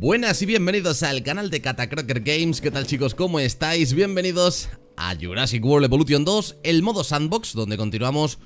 Buenas y bienvenidos al canal de Catacracker Games ¿Qué tal chicos? ¿Cómo estáis? Bienvenidos a Jurassic World Evolution 2 El modo sandbox donde continuamos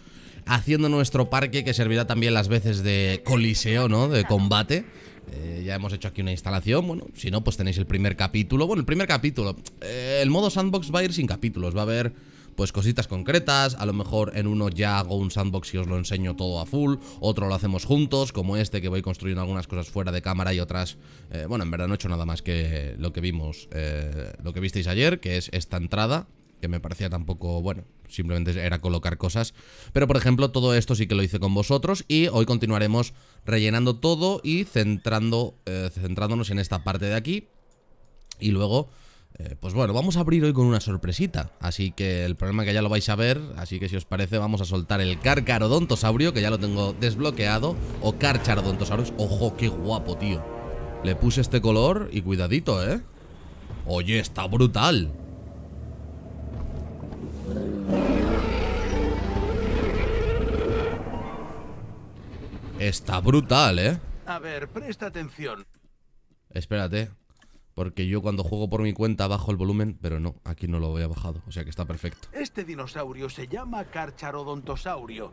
haciendo nuestro parque Que servirá también las veces de coliseo, ¿no? De combate eh, ya hemos hecho aquí una instalación Bueno, si no, pues tenéis el primer capítulo Bueno, el primer capítulo eh, El modo sandbox va a ir sin capítulos Va a haber pues cositas concretas, a lo mejor en uno ya hago un sandbox y os lo enseño todo a full, otro lo hacemos juntos, como este que voy construyendo algunas cosas fuera de cámara y otras, eh, bueno, en verdad no he hecho nada más que lo que vimos, eh, lo que visteis ayer, que es esta entrada, que me parecía tampoco, bueno, simplemente era colocar cosas. Pero por ejemplo, todo esto sí que lo hice con vosotros y hoy continuaremos rellenando todo y centrando, eh, centrándonos en esta parte de aquí. Y luego eh, pues bueno, vamos a abrir hoy con una sorpresita. Así que el problema que ya lo vais a ver. Así que si os parece, vamos a soltar el Carcarodontosaurio, que ya lo tengo desbloqueado. O carcharodontosaurus. Ojo, qué guapo, tío. Le puse este color y cuidadito, ¿eh? Oye, está brutal. Está brutal, ¿eh? A ver, presta atención. Espérate. Porque yo cuando juego por mi cuenta bajo el volumen, pero no, aquí no lo a bajado, o sea que está perfecto. Este dinosaurio se llama Carcharodontosaurio.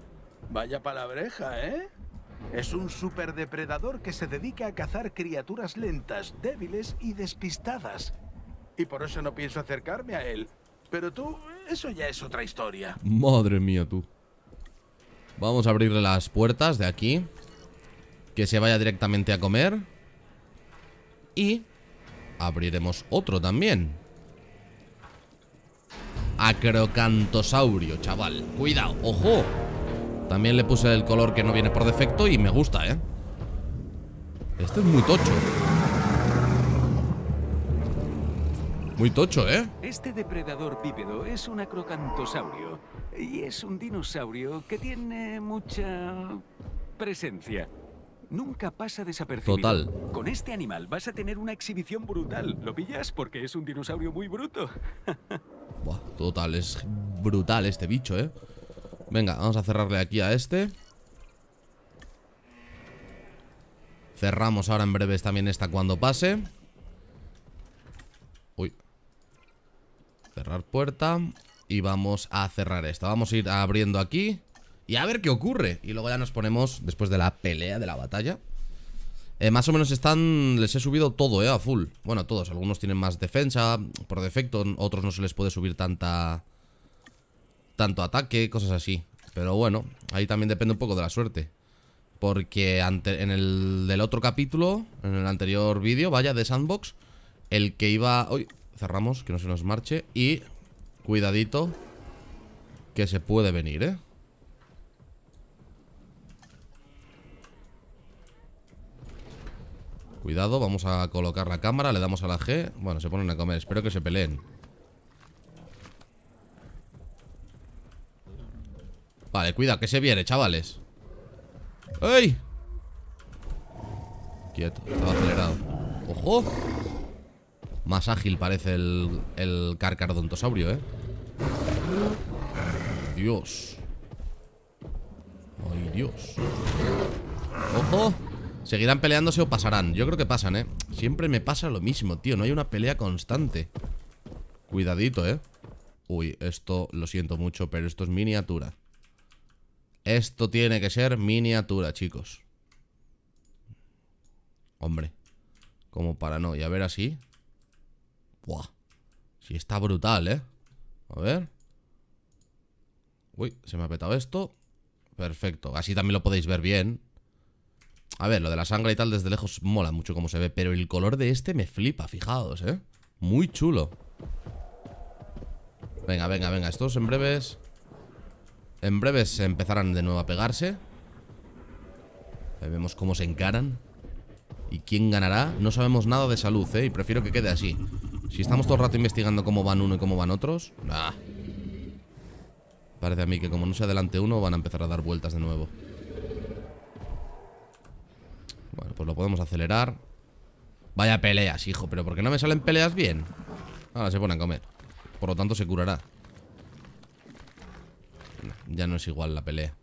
Vaya palabreja, ¿eh? Es un superdepredador que se dedica a cazar criaturas lentas, débiles y despistadas. Y por eso no pienso acercarme a él. Pero tú, eso ya es otra historia. Madre mía, tú. Vamos a abrirle las puertas de aquí. Que se vaya directamente a comer. Y abriremos otro también. Acrocantosaurio, chaval. Cuidado, ojo. También le puse el color que no viene por defecto y me gusta, ¿eh? Este es muy tocho. Muy tocho, ¿eh? Este depredador bípedo es un acrocantosaurio y es un dinosaurio que tiene mucha presencia nunca pasa desapercibido. Total. Con este animal vas a tener una exhibición brutal. ¿Lo pillas? Porque es un dinosaurio muy bruto. total, es brutal este bicho, ¿eh? Venga, vamos a cerrarle aquí a este. Cerramos ahora en breves también esta cuando pase. Uy. Cerrar puerta. Y vamos a cerrar esta. Vamos a ir abriendo aquí y a ver qué ocurre. Y luego ya nos ponemos, después de la pelea, de la batalla. Eh, más o menos están, les he subido todo, ¿eh? A full. Bueno, todos. Algunos tienen más defensa por defecto, otros no se les puede subir tanta... Tanto ataque, cosas así. Pero bueno, ahí también depende un poco de la suerte. Porque en el del otro capítulo, en el anterior vídeo, vaya, de Sandbox, el que iba... Uy, cerramos, que no se nos marche. Y cuidadito, que se puede venir, ¿eh? Cuidado, vamos a colocar la cámara Le damos a la G Bueno, se ponen a comer Espero que se peleen Vale, cuidado, que se viene, chavales ¡Ey! Quieto, estaba acelerado ¡Ojo! Más ágil parece el, el carcardontosaurio, ¿eh? Dios ¡Ay, Dios! ¡Ojo! Seguirán peleándose o pasarán. Yo creo que pasan, ¿eh? Siempre me pasa lo mismo, tío. No hay una pelea constante. Cuidadito, ¿eh? Uy, esto lo siento mucho, pero esto es miniatura. Esto tiene que ser miniatura, chicos. Hombre. Como para no. Y a ver así. Buah. si está brutal, ¿eh? A ver. Uy, se me ha petado esto. Perfecto. Así también lo podéis ver bien. A ver, lo de la sangre y tal desde lejos mola mucho como se ve, pero el color de este me flipa, fijaos, ¿eh? Muy chulo. Venga, venga, venga, estos en breves... En breves empezarán de nuevo a pegarse. Ahí vemos cómo se encaran. ¿Y quién ganará? No sabemos nada de salud, ¿eh? Y prefiero que quede así. Si estamos todo el rato investigando cómo van uno y cómo van otros... Nah. Parece a mí que como no se adelante uno van a empezar a dar vueltas de nuevo. Bueno, pues lo podemos acelerar Vaya peleas, hijo Pero ¿por qué no me salen peleas bien? Ahora se pone a comer Por lo tanto se curará Ya no es igual la pelea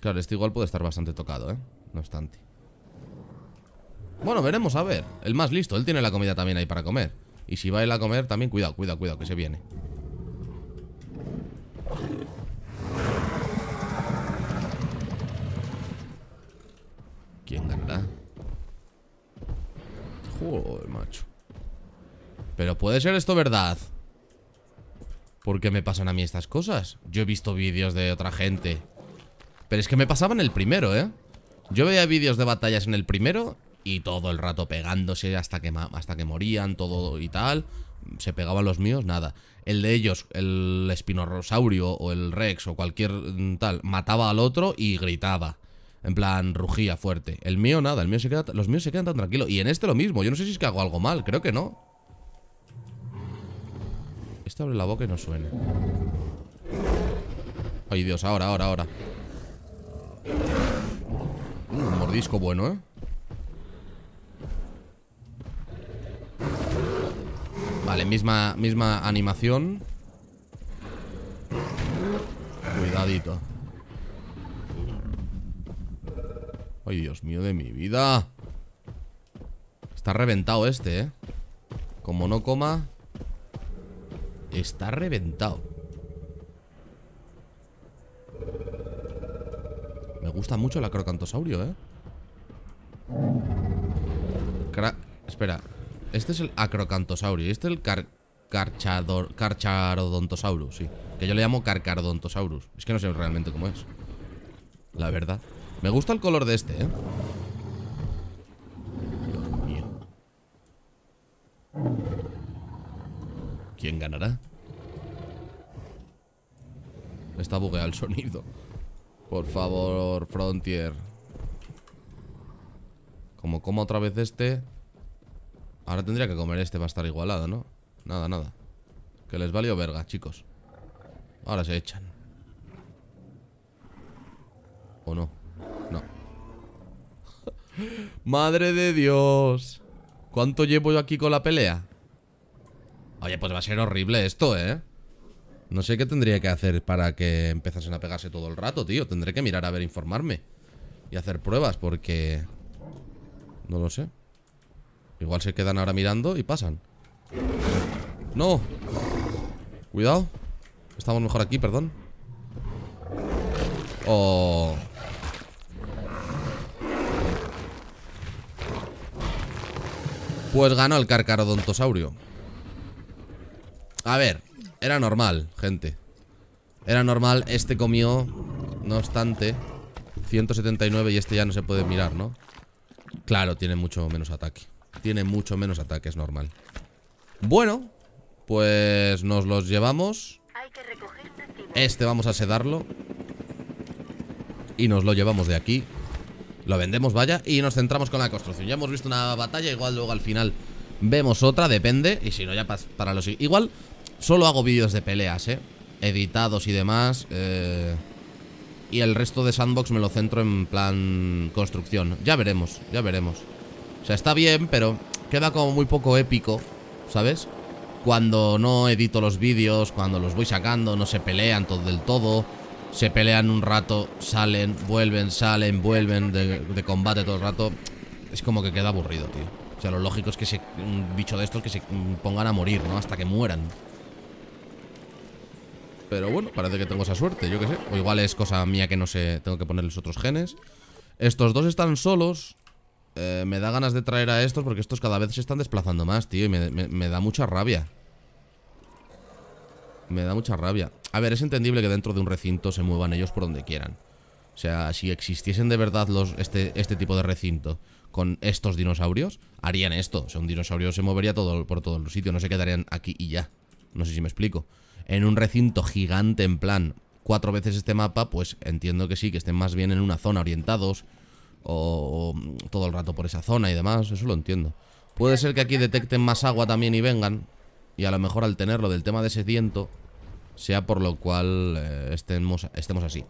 Claro, este igual puede estar bastante tocado, ¿eh? No obstante Bueno, veremos, a ver El más listo, él tiene la comida también ahí para comer Y si va él a comer también, cuidado, cuidado, cuidado Que se viene ¿Quién ganará? Joder, macho Pero puede ser esto verdad ¿Por qué me pasan a mí estas cosas? Yo he visto vídeos de otra gente Pero es que me pasaban el primero, ¿eh? Yo veía vídeos de batallas en el primero Y todo el rato pegándose hasta que, hasta que morían Todo y tal Se pegaban los míos, nada El de ellos, el espinosaurio o el rex O cualquier mm, tal Mataba al otro y gritaba en plan, rugía fuerte. El mío nada, el mío los míos se quedan tan tranquilos. Y en este lo mismo, yo no sé si es que hago algo mal, creo que no. Este abre la boca y no suene. Ay, Dios, ahora, ahora, ahora. Mm, un mordisco bueno, ¿eh? Vale, misma, misma animación. Cuidadito. Ay, Dios mío de mi vida Está reventado este, ¿eh? Como no coma Está reventado Me gusta mucho el acrocantosaurio, ¿eh? Espera Este es el acrocantosaurio Este es el carcharodontosaurus, sí Que yo le llamo carcarodontosaurus Es que no sé realmente cómo es La verdad me gusta el color de este, ¿eh? Dios mío. ¿Quién ganará? Está bugueado el sonido. Por favor, Frontier. Como como otra vez este... Ahora tendría que comer este para estar igualado, ¿no? Nada, nada. Que les valió verga, chicos. Ahora se echan. ¿O no? Madre de Dios. ¿Cuánto llevo yo aquí con la pelea? Oye, pues va a ser horrible esto, ¿eh? No sé qué tendría que hacer para que empezasen a pegarse todo el rato, tío. Tendré que mirar a ver, informarme. Y hacer pruebas, porque... No lo sé. Igual se quedan ahora mirando y pasan. ¡No! Cuidado. Estamos mejor aquí, perdón. Oh... Pues ganó el carcarodontosaurio. A ver, era normal, gente. Era normal, este comió, no obstante, 179 y este ya no se puede mirar, ¿no? Claro, tiene mucho menos ataque. Tiene mucho menos ataque, es normal. Bueno, pues nos los llevamos. Este, este vamos a sedarlo. Y nos lo llevamos de aquí. Lo vendemos, vaya, y nos centramos con la construcción Ya hemos visto una batalla, igual luego al final Vemos otra, depende Y si no, ya para los... Igual solo hago vídeos de peleas, eh Editados y demás eh... Y el resto de sandbox me lo centro en plan construcción Ya veremos, ya veremos O sea, está bien, pero queda como muy poco épico ¿Sabes? Cuando no edito los vídeos, cuando los voy sacando, no se pelean todo del todo se pelean un rato, salen, vuelven, salen, vuelven de, combate todo el rato. Es como que queda aburrido, tío. O sea, lo lógico es que se, un bicho de estos que se pongan a morir, ¿no? Hasta que mueran. Pero bueno, parece que tengo esa suerte, yo qué sé. O igual es cosa mía que no sé, tengo que ponerles otros genes. Estos dos están solos. Eh, me da ganas de traer a estos porque estos cada vez se están desplazando más, tío. Y me da mucha rabia. Me da mucha rabia. A ver, es entendible que dentro de un recinto se muevan ellos por donde quieran. O sea, si existiesen de verdad los, este, este tipo de recinto con estos dinosaurios, harían esto. O sea, un dinosaurio se movería todo, por todos los sitios, no se quedarían aquí y ya. No sé si me explico. En un recinto gigante, en plan, cuatro veces este mapa, pues entiendo que sí, que estén más bien en una zona orientados o todo el rato por esa zona y demás, eso lo entiendo. Puede ser que aquí detecten más agua también y vengan, y a lo mejor al tenerlo del tema de sediento sea por lo cual eh, estemos, estemos así.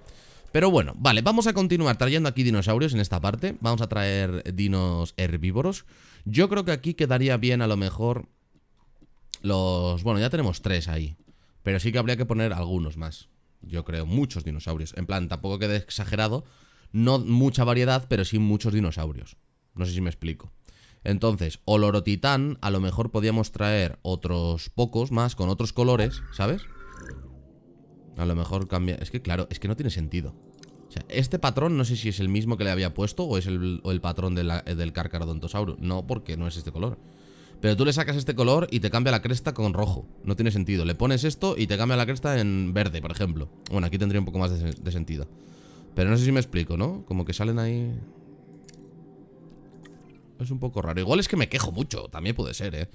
Pero bueno, vale, vamos a continuar trayendo aquí dinosaurios en esta parte. Vamos a traer dinos herbívoros. Yo creo que aquí quedaría bien a lo mejor los... Bueno, ya tenemos tres ahí. Pero sí que habría que poner algunos más. Yo creo, muchos dinosaurios. En plan, tampoco quede exagerado. No mucha variedad, pero sí muchos dinosaurios. No sé si me explico. Entonces, Oloro Titán, a lo mejor podíamos traer otros pocos más con otros colores, ¿sabes? A lo mejor cambia... Es que claro, es que no tiene sentido. O sea, este patrón no sé si es el mismo que le había puesto o es el, patrón del Cárcarodontosauro No, porque no es este color. Pero tú le sacas este color y te cambia la cresta con rojo. No tiene sentido. Le pones esto y te cambia la cresta en verde, por ejemplo. Bueno, aquí tendría un poco más de sentido. Pero no sé si me explico, ¿no? Como que salen ahí... Es un poco raro. Igual es que me quejo mucho, también puede ser, ¿eh?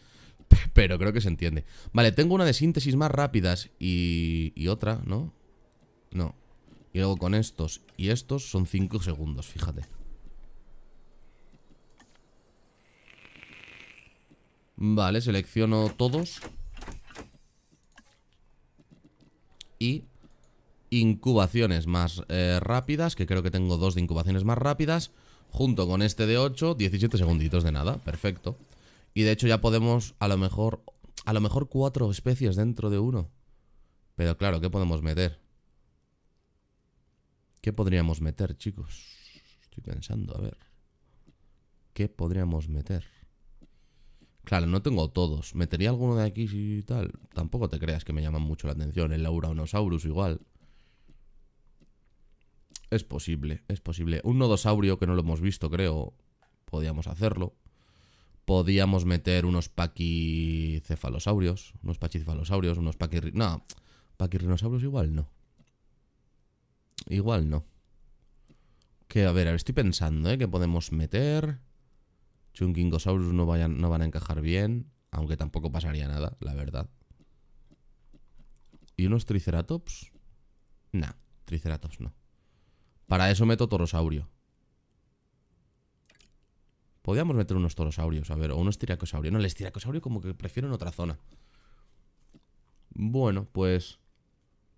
Pero creo que se entiende. Vale, tengo una de síntesis más rápidas y, otra, ¿no? No. Y luego con estos y estos son 5 segundos, fíjate. Vale, selecciono todos. Y incubaciones más eh, rápidas, que creo que tengo dos de incubaciones más rápidas junto con este de 8, 17 segunditos de nada, perfecto. Y de hecho ya podemos a lo mejor a lo mejor cuatro especies dentro de uno. Pero claro, ¿qué podemos meter? ¿Qué podríamos meter, chicos? Estoy pensando, a ver. ¿Qué podríamos meter? Claro, no tengo todos. ¿Metería alguno de aquí y tal? Tampoco te creas que me llaman mucho la atención. El Lauranosaurus igual. Es posible, es posible. Un nodosaurio que no lo hemos visto, creo. Podíamos hacerlo. Podíamos meter unos paquicefalosaurios. Unos pachicefalosaurios, unos paquir... No, paquirrinosaurios igual no. Igual no. Que, a ver, estoy pensando, ¿eh? Que podemos meter... Chunkingosaurus no, vayan, no van a encajar bien. Aunque tampoco pasaría nada, la verdad. ¿Y unos triceratops? Nah, triceratops no. Para eso meto torosaurio. Podríamos meter unos torosaurios, a ver, o unos tiracosaurios. No, el tiracosaurio como que prefiero en otra zona. Bueno, pues,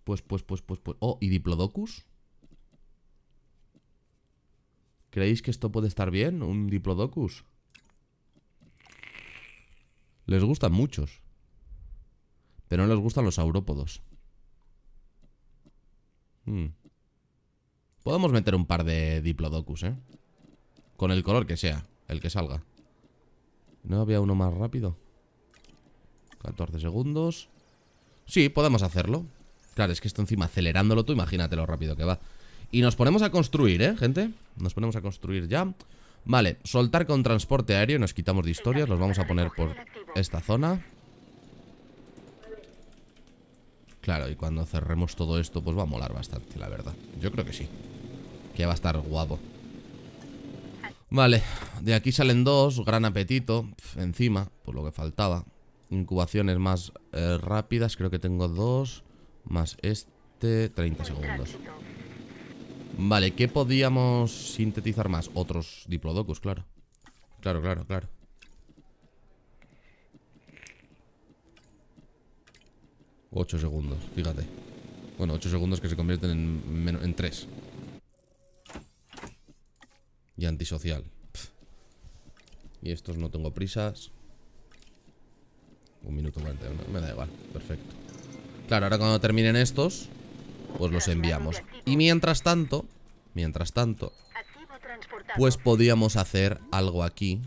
pues... Pues, pues, pues, pues, Oh, ¿y Diplodocus? ¿Creéis que esto puede estar bien? ¿Un Diplodocus? Les gustan muchos. Pero no les gustan los saurópodos. Hmm. Podemos meter un par de diplodocus, ¿eh? Con el color que sea, el que salga. ¿No había uno más rápido? 14 segundos. Sí, podemos hacerlo. Claro, es que esto encima acelerándolo tú, imagínate lo rápido que va. Y nos ponemos a construir, ¿eh, gente? Nos ponemos a construir ya. Vale, soltar con transporte aéreo, nos quitamos de historias, los vamos a poner por esta zona. Claro, y cuando cerremos todo esto, pues va a molar bastante, la verdad. Yo creo que sí. Que va a estar guapo Vale, de aquí salen dos Gran apetito, encima Por lo que faltaba Incubaciones más eh, rápidas, creo que tengo dos Más este 30 segundos Vale, ¿qué podíamos sintetizar más? Otros diplodocus, claro Claro, claro, claro 8 segundos, fíjate Bueno, 8 segundos que se convierten en, en 3 y antisocial. Y estos no tengo prisas. Un minuto me da igual, perfecto. Claro, ahora cuando terminen estos, pues los enviamos. Y mientras tanto, mientras tanto, pues podíamos hacer algo aquí.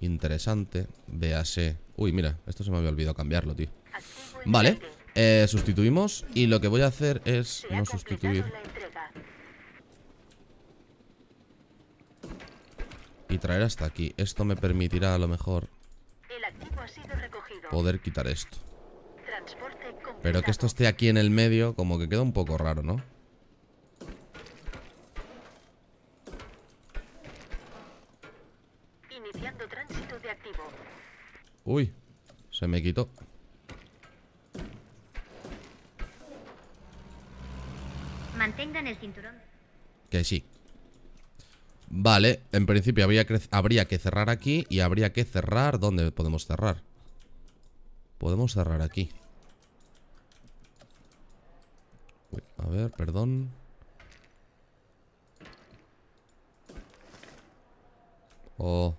Interesante, véase. Uy, mira, esto se me había olvidado cambiarlo, tío. Vale, eh, sustituimos y lo que voy a hacer es no sustituir y traer hasta aquí. Esto me permitirá a lo mejor poder quitar esto. Pero que esto esté aquí en el medio como que queda un poco raro, ¿no? Iniciando tránsito de activo. Uy, se me quitó. Mantengan el cinturón. Que sí. Vale, en principio habría que, habría que cerrar aquí y habría que cerrar... ¿Dónde podemos cerrar? Podemos cerrar aquí. a ver, perdón. Oh.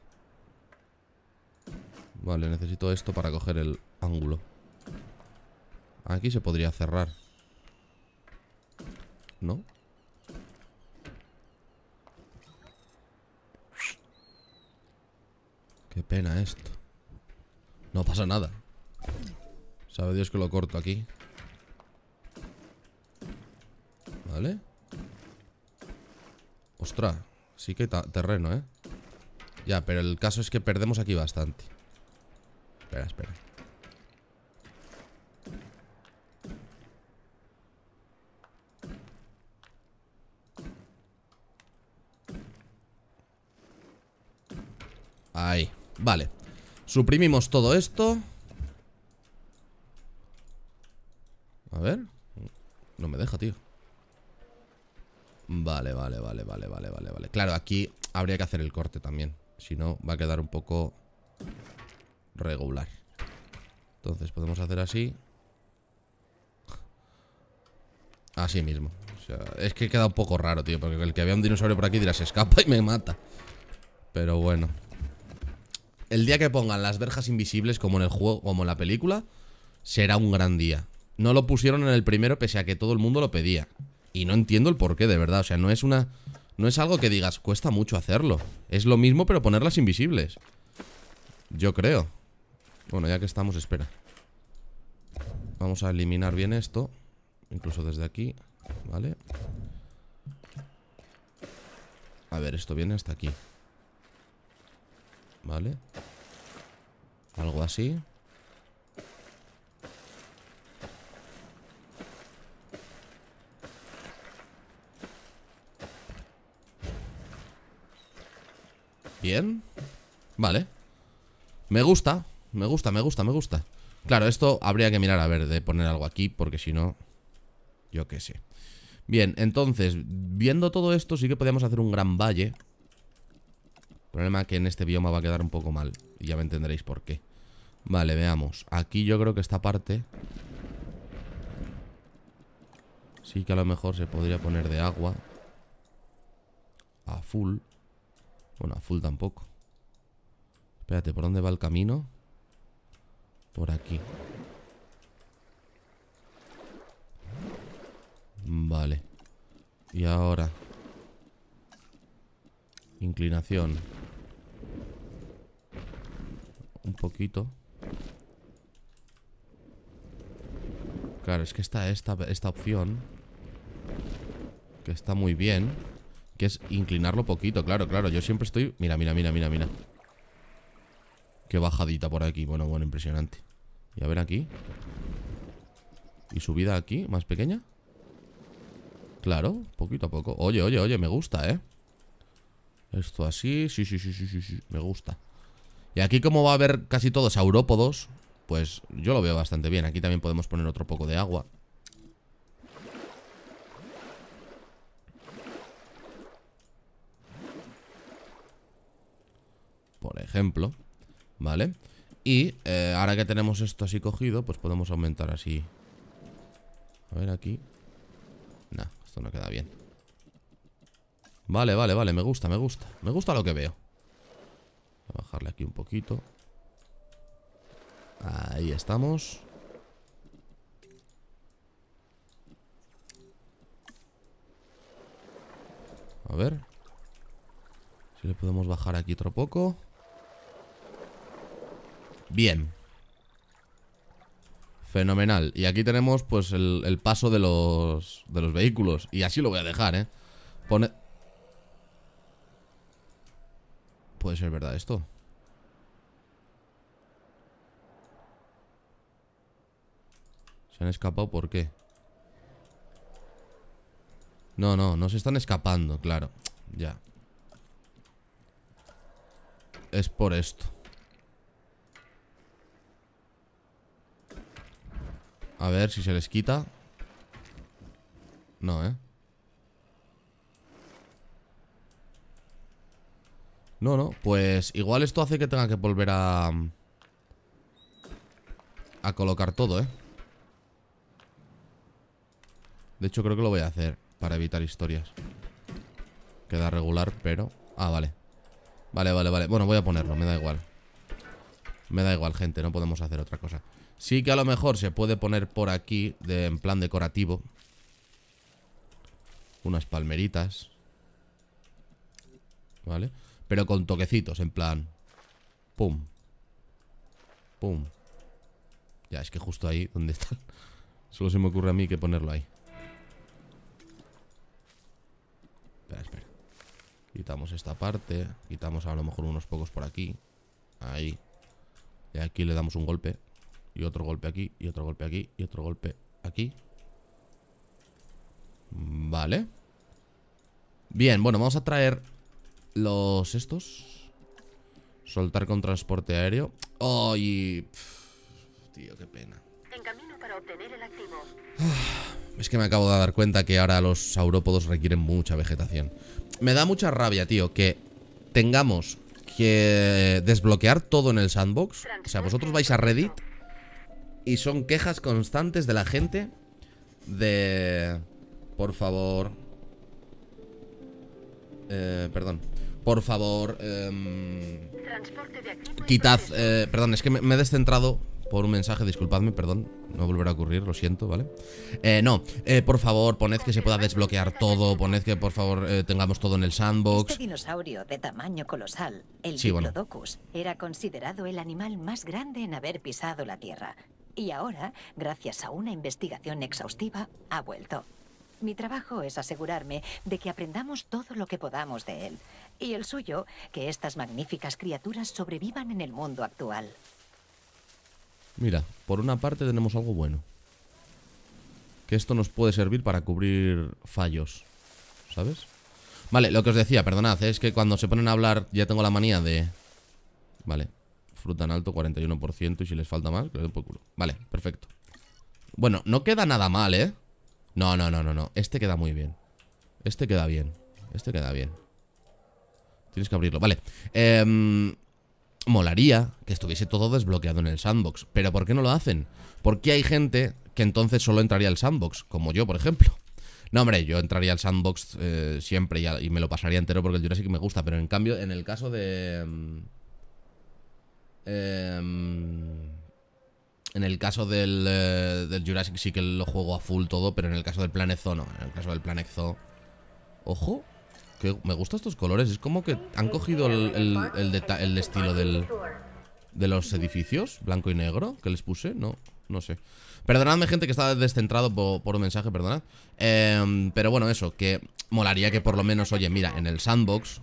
Vale, necesito esto para coger el ángulo. Aquí se podría cerrar. ¿No? Qué pena esto. No pasa nada. Sabe Dios que lo corto aquí. Vale. Ostras, sí que hay terreno, ¿eh? Ya, pero el caso es que perdemos aquí bastante. Espera, espera. Ahí. Vale Suprimimos todo esto A ver No me deja, tío Vale, vale, vale, vale, vale, vale, vale Claro, aquí habría que hacer el corte también Si no, va a quedar un poco Regular Entonces podemos hacer así Así mismo es que queda un poco raro, tío Porque el que había un dinosaurio por aquí dirá Se escapa y me mata Pero bueno el día que pongan las verjas invisibles como en el juego, como en la película, será un gran día. No lo pusieron en el primero pese a que todo el mundo lo pedía. Y no entiendo el porqué, de verdad. O sea, no es una... No es algo que digas, cuesta mucho hacerlo. Es lo mismo, pero ponerlas invisibles. Yo creo. Bueno, ya que estamos, espera. Vamos a eliminar bien esto. Incluso desde aquí. Vale. A ver, esto viene hasta aquí. ¿Vale? Algo así Bien Vale Me gusta, me gusta, me gusta, me gusta Claro, esto habría que mirar a ver de poner algo aquí Porque si no, yo qué sé Bien, entonces, viendo todo esto Sí que podríamos hacer un gran valle Problema que en este bioma va a quedar un poco mal. Y ya me entenderéis por qué. Vale, veamos. Aquí yo creo que esta parte... Sí que a lo mejor se podría poner de agua. A full. Bueno, a full tampoco. Espérate, ¿por dónde va el camino? Por aquí. Vale. Y ahora. Inclinación un poquito Claro, es que está esta, esta opción Que está muy bien Que es inclinarlo poquito, claro, claro Yo siempre estoy... Mira, mira, mira, mira, mira Qué bajadita por aquí Bueno, bueno, impresionante Y a ver aquí ¿Y subida aquí? ¿Más pequeña? Claro, poquito a poco Oye, oye, oye, me gusta, ¿eh? Esto así, sí, sí, sí, sí, sí, sí Me gusta y aquí como va a haber casi todos aurópodos, pues yo lo veo bastante bien. Aquí también podemos poner otro poco de agua. Por ejemplo, ¿vale? Y eh, ahora que tenemos esto así cogido, pues podemos aumentar así. A ver aquí. Nah, esto no queda bien. Vale, vale, vale, me gusta, me gusta. Me gusta lo que veo a bajarle aquí un poquito. Ahí estamos. A ver. Si le podemos bajar aquí otro poco. Bien. Fenomenal. Y aquí tenemos pues el, paso de los, de los vehículos. Y así lo voy a dejar, ¿eh? Pone... puede ser verdad esto. ¿Se han escapado por qué? No, no, no se están escapando, claro Ya Es por esto A ver si se les quita No, eh No, no, pues igual esto hace que tenga que volver a... A colocar todo, ¿eh? De hecho creo que lo voy a hacer Para evitar historias Queda regular, pero... Ah, vale Vale, vale, vale Bueno, voy a ponerlo, me da igual Me da igual, gente, no podemos hacer otra cosa Sí que a lo mejor se puede poner por aquí de, En plan decorativo Unas palmeritas Vale pero con toquecitos, en plan Pum Pum Ya, es que justo ahí donde está? Solo se me ocurre a mí que ponerlo ahí Espera, espera Quitamos esta parte Quitamos a lo mejor unos pocos por aquí Ahí Y aquí le damos un golpe Y otro golpe aquí Y otro golpe aquí Y otro golpe aquí Vale Bien, bueno, vamos a traer los estos. Soltar con transporte aéreo. ¡Ay! tío, qué pena. Es que me acabo de dar cuenta que ahora los saurópodos requieren mucha vegetación. Me da mucha rabia, tío, que tengamos que desbloquear todo en el sandbox. O sea, vosotros vais a Reddit y son quejas constantes de la gente de... Por favor... Eh, perdón por favor, em, pues, eh, quitad... perdón, es que me, me, he descentrado por un mensaje, disculpadme, perdón, no volverá a ocurrir, lo siento, ¿vale? Eh, no, eh, por favor, poned que se pueda desbloquear todo, poned que por favor eh, tengamos todo en el sandbox. Este dinosaurio de tamaño colosal, el sí, era considerado el animal más grande en haber pisado la Tierra. Y ahora, gracias a una investigación exhaustiva, ha vuelto. Mi trabajo es asegurarme de que aprendamos todo lo que podamos de él, y el suyo, que estas magníficas criaturas sobrevivan en el mundo actual. Mira, por una parte tenemos algo bueno. Que esto nos puede servir para cubrir fallos. ¿Sabes? Vale, lo que os decía, perdonad, es que cuando se ponen a hablar ya tengo la manía de... Vale, fruta en alto, 41% y si les falta más, que les poco por culo. Vale, perfecto. Bueno, no queda nada mal, ¿eh? No, no, no, no, no. Este queda muy bien. Este queda bien. Este queda bien. Tienes que abrirlo, vale. Em, molaría que estuviese todo desbloqueado en el sandbox. Pero ¿por qué no lo hacen? ¿Por qué hay gente que entonces solo entraría al sandbox? Como yo, por ejemplo. No, hombre, yo entraría al sandbox eh, siempre y, me lo pasaría entero porque el Jurassic me gusta. Pero en cambio, en el caso de... Em, em, en el caso del, eh, del Jurassic sí que lo juego a full todo, pero en el caso del Planet Zoo no. En el caso del Planet Zoo... Ojo, me gustan estos colores. Es como que han cogido el, el, estilo de los edificios, blanco y negro, que les puse. No, no sé. Perdonadme, gente, que estaba descentrado por, un mensaje, perdonad. Em, pero bueno, eso, que molaría que por lo menos, oye, mira, en el sandbox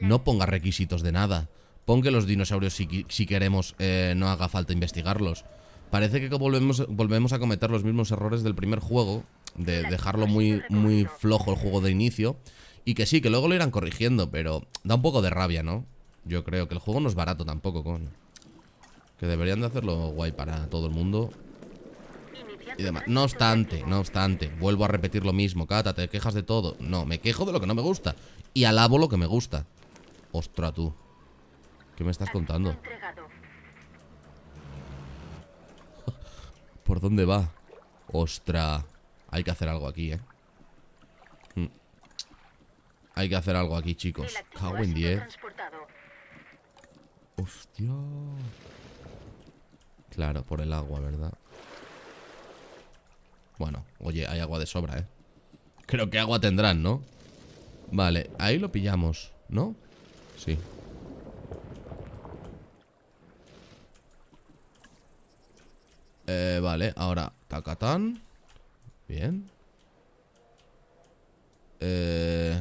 no ponga requisitos de nada. ponga los dinosaurios, si, queremos, eh, no haga falta investigarlos. Parece que volvemos, volvemos a cometer los mismos errores del primer juego, de dejarlo muy, muy flojo el juego de inicio. Y que sí, que luego lo irán corrigiendo, pero da un poco de rabia, ¿no? Yo creo que el juego no es barato tampoco, con Que deberían de hacerlo guay para todo el mundo. Y demás. No obstante, no obstante, vuelvo a repetir lo mismo. Cata, te quejas de todo. No, me quejo de lo que no me gusta. Y alabo lo que me gusta. Ostra tú. ¿Qué me estás contando? ¿Por dónde va? Ostra. Hay que hacer algo aquí, ¿eh? Hay que hacer algo aquí, chicos. Cago en 10. Hostia. Claro, por el agua, ¿verdad? Bueno, oye, hay agua de sobra, ¿eh? Creo que agua tendrán, ¿no? Vale, ahí lo pillamos, ¿no? Sí. Eh, vale, ahora Tacatán Bien eh,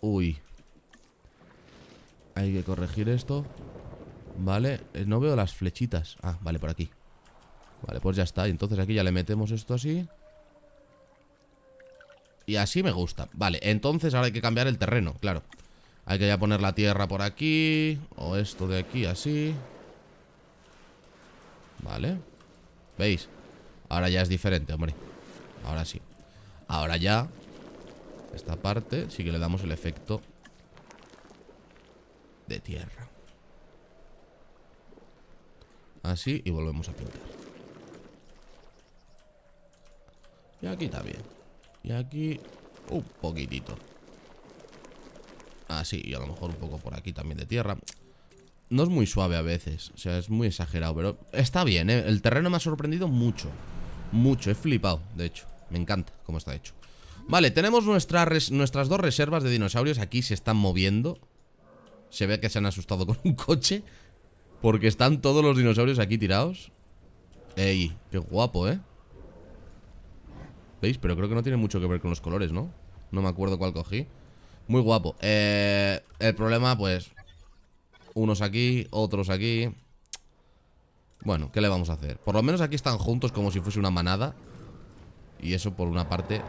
Uy Hay que corregir esto Vale, eh, no veo las flechitas Ah, vale, por aquí Vale, pues ya está, y entonces aquí ya le metemos esto así Y así me gusta Vale, entonces ahora hay que cambiar el terreno, claro Hay que ya poner la tierra por aquí O esto de aquí, así Vale ¿Veis? Ahora ya es diferente, hombre Ahora sí Ahora ya esta parte sí que le damos el efecto de tierra. Así y volvemos a pintar. Y aquí está bien. Y aquí un poquitito. Así, y a lo mejor un poco por aquí también de tierra. No es muy suave a veces, o sea, es muy exagerado, pero está bien, ¿eh? El terreno me ha sorprendido mucho. Mucho, he flipado, de hecho. Me encanta cómo está hecho. Vale, tenemos nuestras dos reservas de dinosaurios Aquí se están moviendo Se ve que se han asustado con un coche Porque están todos los dinosaurios aquí tirados Ey, qué guapo, ¿eh? ¿Veis? Pero creo que no tiene mucho que ver con los colores, ¿no? No me acuerdo cuál cogí Muy guapo eh, El problema, pues Unos aquí, otros aquí Bueno, ¿qué le vamos a hacer? Por lo menos aquí están juntos como si fuese una manada Y eso por una parte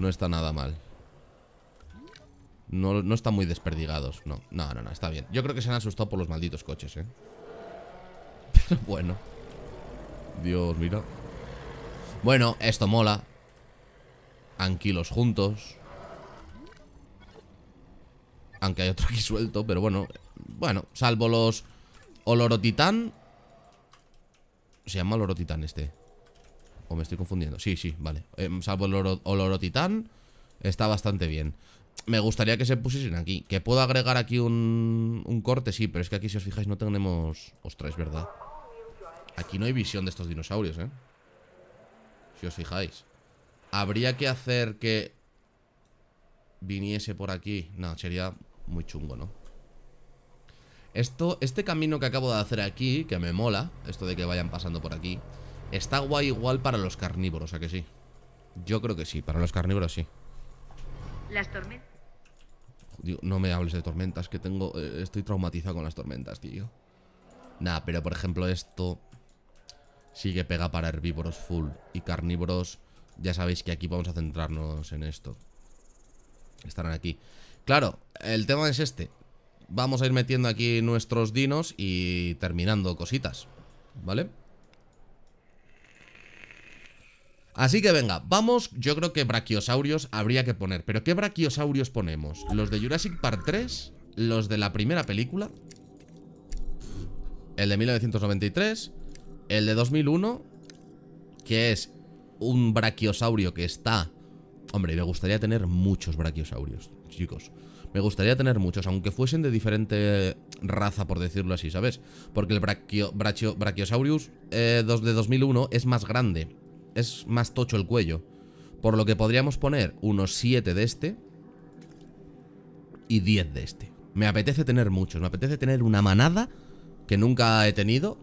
no está nada mal. No, no están muy desperdigados. No, no, no, no, está bien. Yo creo que se han asustado por los malditos coches, ¿eh? Pero bueno. Dios, mira. Bueno, esto mola. Anquilos juntos. Aunque hay otro aquí suelto, pero bueno. Bueno, salvo los Olorotitán. Se llama Olorotitán este. O me estoy confundiendo. Sí, sí, vale. Eh, salvo el olorotitán titán, está bastante bien. Me gustaría que se pusiesen aquí. Que puedo agregar aquí un, un corte, sí, pero es que aquí, si os fijáis, no tenemos... Ostras, verdad. Aquí no hay visión de estos dinosaurios, ¿eh? Si os fijáis. Habría que hacer que viniese por aquí. No, sería muy chungo, ¿no? Esto, este camino que acabo de hacer aquí, que me mola, esto de que vayan pasando por aquí, Está guay igual para los carnívoros, ¿a que sí? Yo creo que sí, para los carnívoros sí. Las tormentas. no me hables de tormentas, que tengo. Eh, estoy traumatizado con las tormentas, tío. Nah, pero por ejemplo, esto sí que pega para herbívoros full. Y carnívoros, ya sabéis que aquí vamos a centrarnos en esto. Estarán aquí. Claro, el tema es este. Vamos a ir metiendo aquí nuestros dinos y terminando cositas. ¿Vale? Así que venga, vamos, yo creo que brachiosaurios habría que poner ¿Pero qué brachiosaurios ponemos? ¿Los de Jurassic Park 3? ¿Los de la primera película? El de 1993 El de 2001 Que es un brachiosaurio que está... Hombre, me gustaría tener muchos brachiosaurios, chicos me gustaría tener muchos, aunque fuesen de diferente raza, por decirlo así, ¿sabes? Porque el brachio, Brachiosaurus eh, de 2001 es más grande es más tocho el cuello. Por lo que podríamos poner unos 7 de este y 10 de este. Me apetece tener muchos, me apetece tener una manada que nunca he tenido.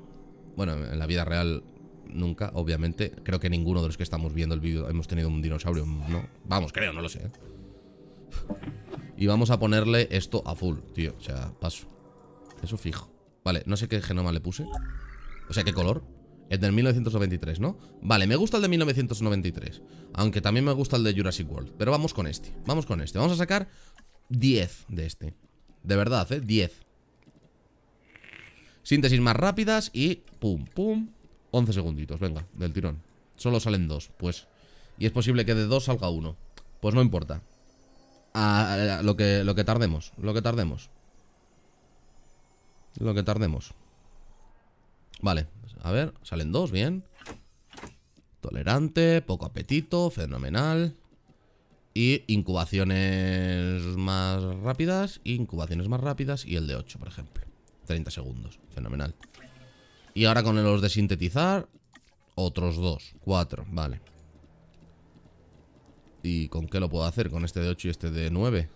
Bueno, en la vida real nunca, obviamente. Creo que ninguno de los que estamos viendo el vídeo hemos tenido un dinosaurio, ¿no? Vamos, creo, no lo sé. ¿eh? y vamos a ponerle esto a full, tío. O sea, paso. Eso fijo. Vale, no sé qué genoma le puse. O sea, qué color. El del 1993, ¿no? Vale, me gusta el de 1993 Aunque también me gusta el de Jurassic World Pero vamos con este, vamos con este Vamos a sacar 10 de este De verdad, ¿eh? 10 Síntesis más rápidas y pum, pum 11 segunditos, venga, del tirón Solo salen dos, pues Y es posible que de dos salga uno Pues no importa ah, ah, lo, que, lo que tardemos, lo que tardemos Lo que tardemos Vale, a ver, salen dos, bien. Tolerante, poco apetito, fenomenal. Y incubaciones más rápidas, incubaciones más rápidas y el de 8, por ejemplo. 30 segundos, fenomenal. Y ahora con los de sintetizar, otros dos, cuatro, vale. ¿Y con qué lo puedo hacer? ¿Con este de 8 y este de 9?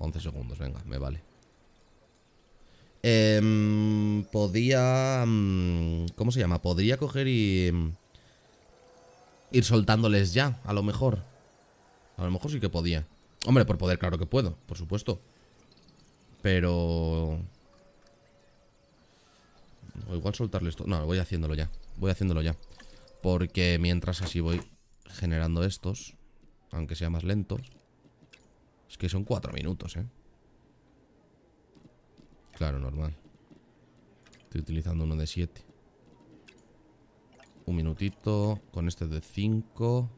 11 segundos, venga, me vale. Eh, podía... Mm, ¿Cómo se llama? Podría coger y... Mm, ir soltándoles ya, a lo mejor. A lo mejor sí que podía. Hombre, por poder, claro que puedo, por supuesto. Pero... igual soltarle esto. No, voy haciéndolo ya. Voy haciéndolo ya. Porque mientras así voy generando estos, aunque sea más lentos. Es que son cuatro minutos, ¿eh? Claro, normal. Estoy utilizando uno de 7. Un minutito. Con este de 5.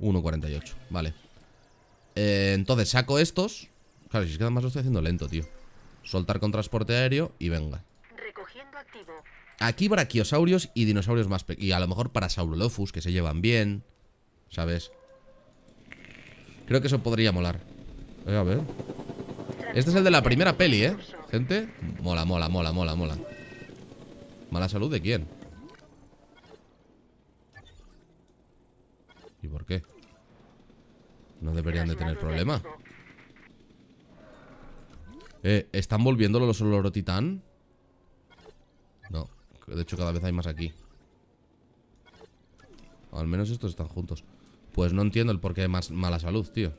1.48. Vale. Eh, entonces saco estos. Claro, si es que además lo estoy haciendo lento, tío. Soltar con transporte aéreo y venga. Recogiendo activo. Aquí brachiosaurios y dinosaurios más pequeños. Y a lo mejor para Saurolophus, que se llevan bien. ¿Sabes? Creo que eso podría molar. Eh, a ver. Este es el de la primera peli, ¿eh? Mola, mola, mola, mola, mola ¿Mala salud de quién? ¿Y por qué? No deberían de tener problema eh, ¿Están volviéndolo los olorotitán? No, de hecho cada vez hay más aquí Al menos estos están juntos Pues no entiendo el porqué de más mala salud, tío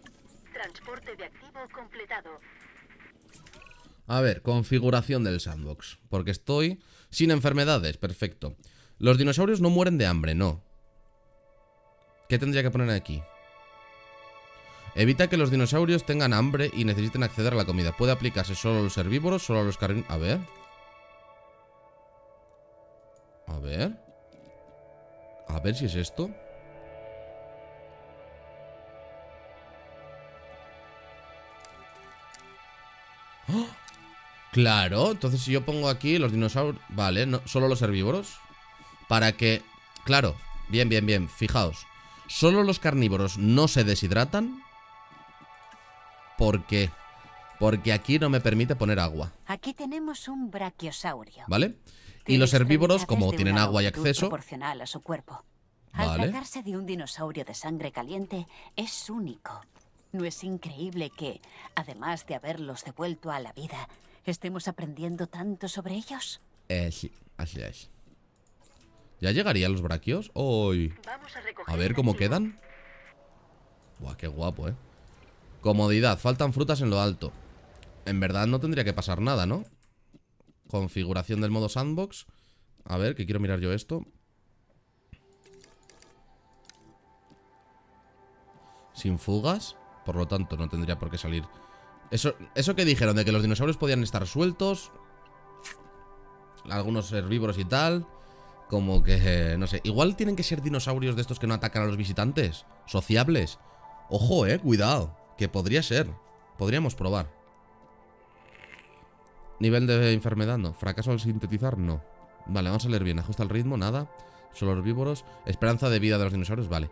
Transporte de activo completado a ver, configuración del sandbox. Porque estoy sin enfermedades, perfecto. Los dinosaurios no mueren de hambre, no. ¿Qué tendría que poner aquí? Evita que los dinosaurios tengan hambre y necesiten acceder a la comida. Puede aplicarse solo a los herbívoros, solo a los carnívoros. A ver. A ver. A ver si es esto. Claro, entonces si yo pongo aquí los dinosaurios... Vale, no, solo los herbívoros. Para que... Claro, bien, bien, bien, fijaos. Solo los carnívoros no se deshidratan. ¿Por qué? Porque aquí no me permite poner agua. Aquí tenemos un brachiosaurio. ¿Vale? Y los herbívoros, como tienen agua y acceso... Proporcional a su cuerpo. Al de un dinosaurio de sangre caliente, es único. ¿No es increíble que, además de haberlos devuelto a la vida, estemos aprendiendo tanto sobre ellos. Eh, sí, así es. ¿Ya llegarían los braquios? hoy a, a ver cómo quedan. Buah, qué guapo, eh. Comodidad, faltan frutas en lo alto. En verdad no tendría que pasar nada, ¿no? Configuración del modo sandbox. A ver, que quiero mirar yo esto. Sin fugas. Por lo tanto, no tendría por qué salir eso, que dijeron de que los dinosaurios podían estar sueltos. Algunos herbívoros y tal. Como que, no sé. Igual tienen que ser dinosaurios de estos que no atacan a los visitantes. Sociables. Ojo, eh, cuidado. Que podría ser. Podríamos probar. Nivel de enfermedad, no. Fracaso al sintetizar, no. Vale, vamos a leer bien. Ajusta el ritmo, nada. Solo herbívoros. Esperanza de vida de los dinosaurios, vale.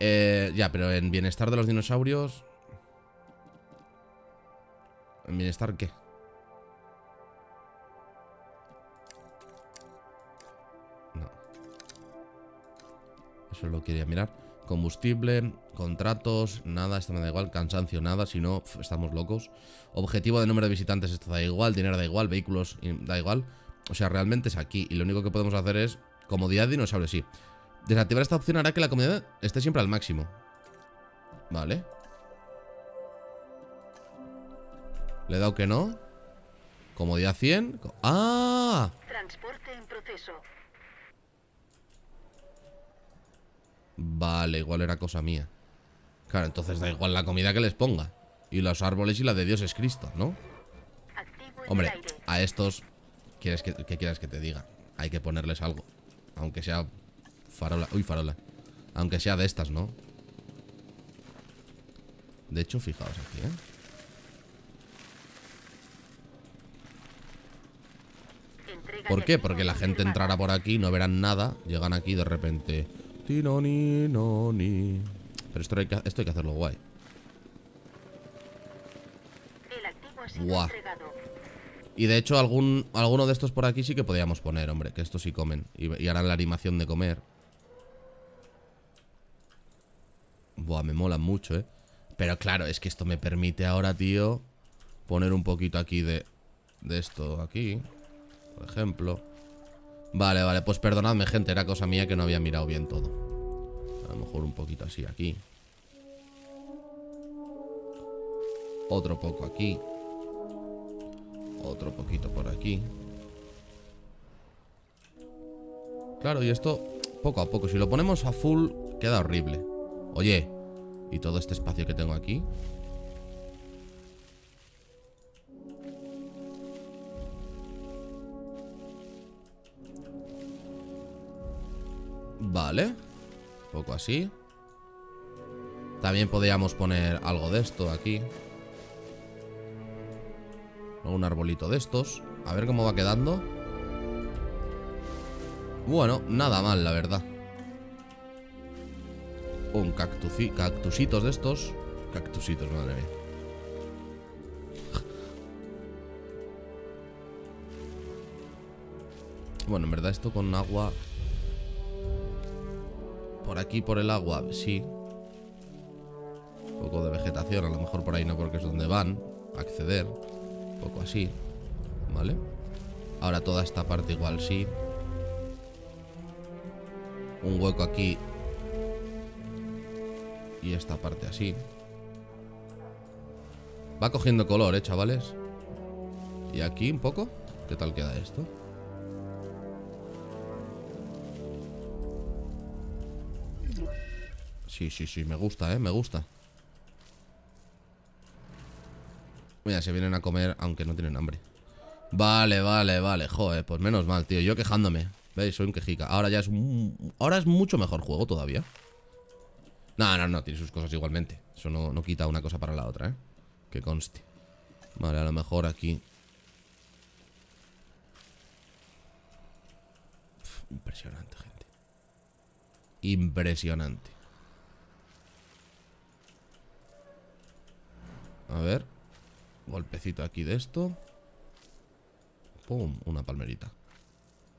Eh, ya, pero en bienestar de los dinosaurios... ¿En bienestar qué? No. Eso lo quería mirar. Combustible, contratos, nada, esto me da igual. Cansancio, nada, si no, estamos locos. Objetivo de número de visitantes, esto da igual. Dinero da igual, vehículos da igual. O sea, realmente es aquí. Y lo único que podemos hacer es comodidad no abre, sí. Desactivar esta opción hará que la comodidad esté siempre al máximo. Vale. Le he dado que no. Comodidad 100. ¡Ah! Transporte en proceso. Vale, igual era cosa mía. Claro, entonces da igual la comida que les ponga. Y los árboles y la de Dios es Cristo, ¿no? Hombre, a estos... ¿quieres que, ¿Qué quieras que te diga? Hay que ponerles algo. Aunque sea farola. Uy, farola. Aunque sea de estas, ¿no? De hecho, fijaos aquí, ¿eh? ¿Por qué? Porque la gente entrará por aquí, no verán nada, llegan aquí de repente. no, ni. Pero esto hay que, hacerlo guay. Y de hecho, algún, alguno de estos por aquí sí que podríamos poner, hombre, que estos sí comen. Y, harán la animación de comer. Buah, me mola mucho, ¿eh? Pero claro, es que esto me permite ahora, tío, poner un poquito aquí de, de esto aquí por ejemplo. Vale, vale, pues perdonadme, gente, era cosa mía que no había mirado bien todo. A lo mejor un poquito así aquí. Otro poco aquí. Otro poquito por aquí. Claro, y esto poco a poco. Si lo ponemos a full, queda horrible. Oye, ¿y todo este espacio que tengo aquí? Vale. Un poco así. También podríamos poner algo de esto aquí. Un arbolito de estos. A ver cómo va quedando. Bueno, nada mal, la verdad. Un cactus, cactusitos de estos. Cactusitos, madre mía. Bueno, en verdad esto con agua por aquí, por el agua, sí. Un poco de vegetación, a lo mejor por ahí no, porque es donde van. A acceder. Un poco así. ¿Vale? Ahora toda esta parte igual sí. Un hueco aquí. Y esta parte así. Va cogiendo color, ¿eh, chavales? Y aquí un poco. ¿Qué tal queda esto? Sí, sí, sí, me gusta, eh, me gusta Mira, se vienen a comer aunque no tienen hambre Vale, vale, vale, joder Pues menos mal, tío, yo quejándome ¿Veis? Soy un quejica Ahora ya es un... Ahora es mucho mejor juego todavía No, no, no, tiene sus cosas igualmente Eso no, no quita una cosa para la otra, eh Que conste Vale, a lo mejor aquí Impresionante, gente. Impresionante. A ver. Golpecito aquí de esto. Pum, una palmerita.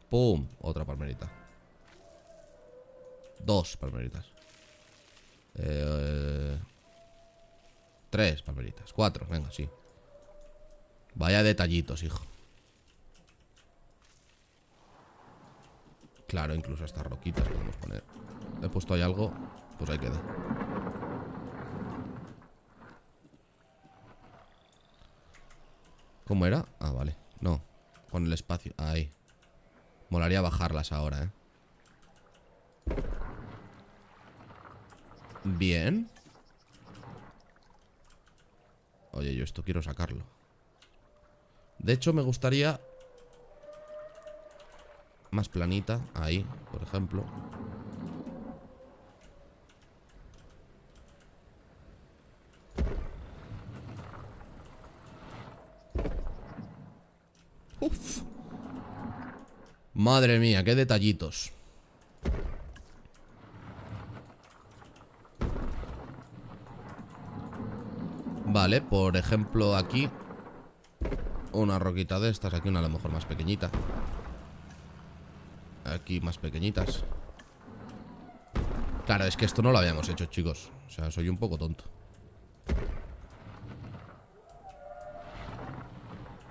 Pum, otra palmerita. Dos palmeritas. Eh, tres palmeritas. Cuatro, venga, sí. Vaya detallitos, hijo. Claro, incluso estas roquitas podemos poner. He puesto ahí algo, pues ahí queda. ¿Cómo era? Ah, vale. No. Con el espacio. Ahí. Molaría bajarlas ahora, ¿eh? Bien. Oye, yo esto quiero sacarlo. De hecho, me gustaría... Más planita. Ahí, por ejemplo. Madre mía, qué detallitos. Vale, por ejemplo aquí Una roquita de estas Aquí una a lo mejor más pequeñita Aquí más pequeñitas Claro, es que esto no lo habíamos hecho, chicos O sea, soy un poco tonto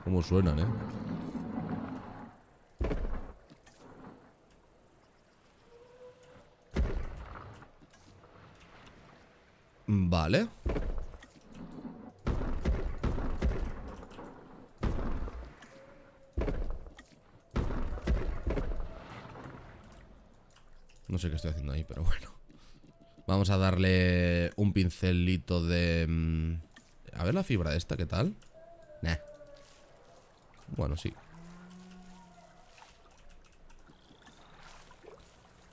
Cómo suenan, eh Que estoy haciendo ahí, pero bueno. Vamos a darle un pincelito de... Mm, a ver la fibra de esta, ¿qué tal? Bueno, sí.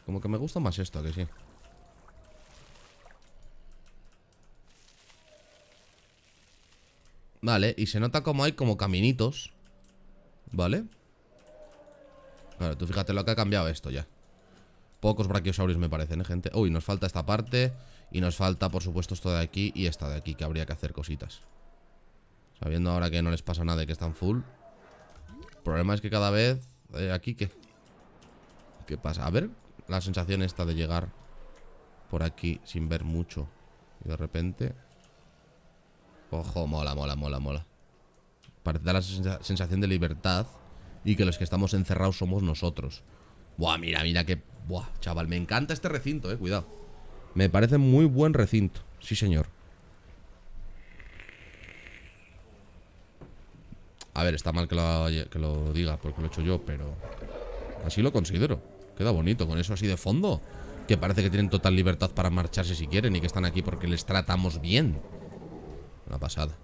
Como que me gusta más esto, que sí. Vale, y se nota como hay como caminitos ¿Vale? Claro, tú fíjate lo que ha cambiado esto ya Pocos brachiosaurios me parecen, ¿eh, gente? Uy, nos falta esta parte Y nos falta, por supuesto, esto de aquí y esta de aquí Que habría que hacer cositas Sabiendo ahora que no les pasa nada y que están full El problema es que cada vez eh, Aquí, ¿qué? ¿Qué pasa? A ver, la sensación esta de llegar Por aquí sin ver mucho Y de repente Ojo, mola, mola, mola, mola Parece dar la sensación de libertad Y que los que estamos encerrados somos nosotros Buah, mira, mira que... Buah, chaval, me encanta este recinto, eh, cuidado Me parece muy buen recinto Sí, señor A ver, está mal que lo, diga Porque lo he hecho yo, pero... Así lo considero Queda bonito, con eso así de fondo Que parece que tienen total libertad para marcharse si quieren Y que están aquí porque les tratamos bien La pasada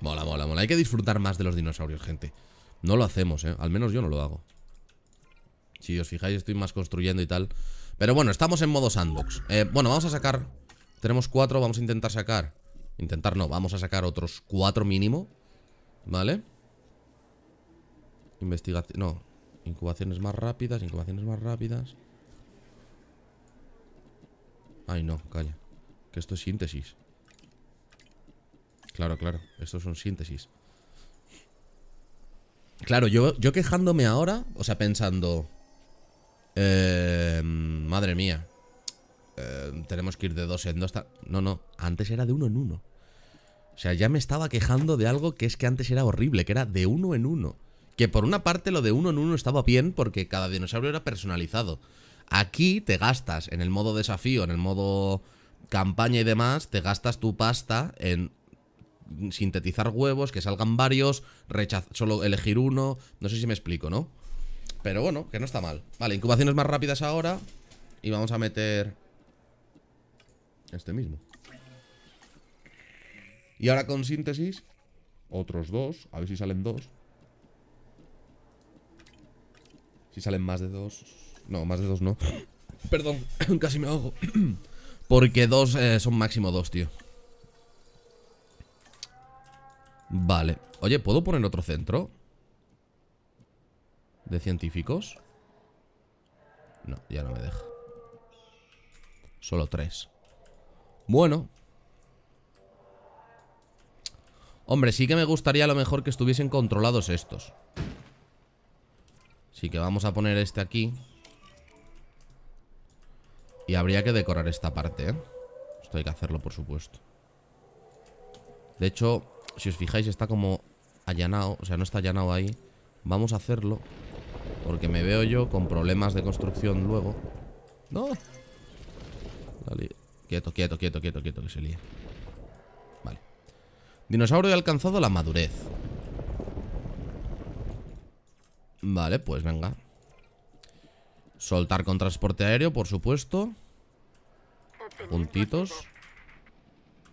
Mola, mola, mola Hay que disfrutar más de los dinosaurios, gente no lo hacemos, ¿eh? Al menos yo no lo hago. Si os fijáis, estoy más construyendo y tal. Pero bueno, estamos en modo sandbox. Eh, bueno, vamos a sacar... Tenemos cuatro, vamos a intentar sacar... Intentar no, vamos a sacar otros cuatro mínimo. ¿Vale? Investigación... No. Incubaciones más rápidas, incubaciones más rápidas. Ay, no, calla. Que esto es síntesis. Claro, claro. Estos son síntesis. Claro, yo, yo quejándome ahora, o sea, pensando... Eh, madre mía. Eh, tenemos que ir de dos en dos. No, no, antes era de uno en uno. O sea, ya me estaba quejando de algo que es que antes era horrible, que era de uno en uno. Que por una parte lo de uno en uno estaba bien porque cada dinosaurio era personalizado. Aquí te gastas en el modo desafío, en el modo campaña y demás, te gastas tu pasta en sintetizar huevos, que salgan varios, solo elegir uno. No sé si me explico, ¿no? Pero bueno, que no está mal. Vale, incubaciones más rápidas ahora. Y vamos a meter... Este mismo. Y ahora con síntesis, otros dos. A ver si salen dos. Si salen más de dos... No, más de dos no. Perdón, casi me ahogo. Porque dos eh, son máximo dos, tío. Vale. Oye, ¿puedo poner otro centro? ¿De científicos? No, ya no me deja. Solo tres. Bueno. Hombre, sí que me gustaría a lo mejor que estuviesen controlados estos. Así que vamos a poner este aquí. Y habría que decorar esta parte, ¿eh? Esto hay que hacerlo, por supuesto. De hecho, si os fijáis, está como allanado. O sea, no está allanado ahí. Vamos a hacerlo. Porque me veo yo con problemas de construcción luego. ¡No! Dale. Quieto, quieto, quieto, quieto, quieto, que se lía. Vale. Dinosaurio ha alcanzado la madurez. Vale, pues venga. Soltar con transporte aéreo, por supuesto. Puntitos.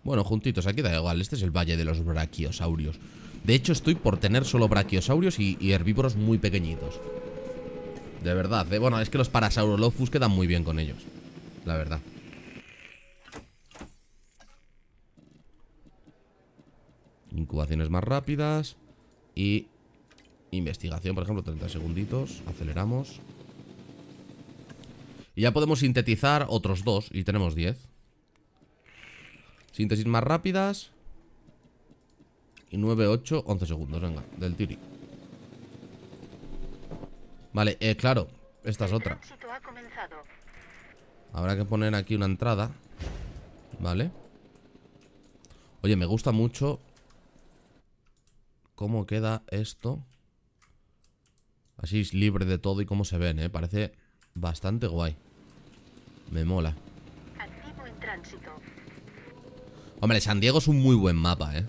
Bueno, juntitos, aquí da igual, este es el valle de los brachiosaurios De hecho estoy por tener solo brachiosaurios y, herbívoros muy pequeñitos De verdad, ¿eh? bueno, es que los parasaurolophus quedan muy bien con ellos La verdad Incubaciones más rápidas Y investigación, por ejemplo, 30 segunditos Aceleramos Y ya podemos sintetizar otros dos Y tenemos 10 Síntesis más rápidas. Y 9, 8, 11 segundos, venga, del tiri. Vale, eh, claro, esta es otra. Habrá que poner aquí una entrada. Vale. Oye, me gusta mucho cómo queda esto. Así es libre de todo y cómo se ven, ¿eh? Parece bastante guay. Me mola. tránsito. Hombre, San Diego es un muy buen mapa, ¿eh?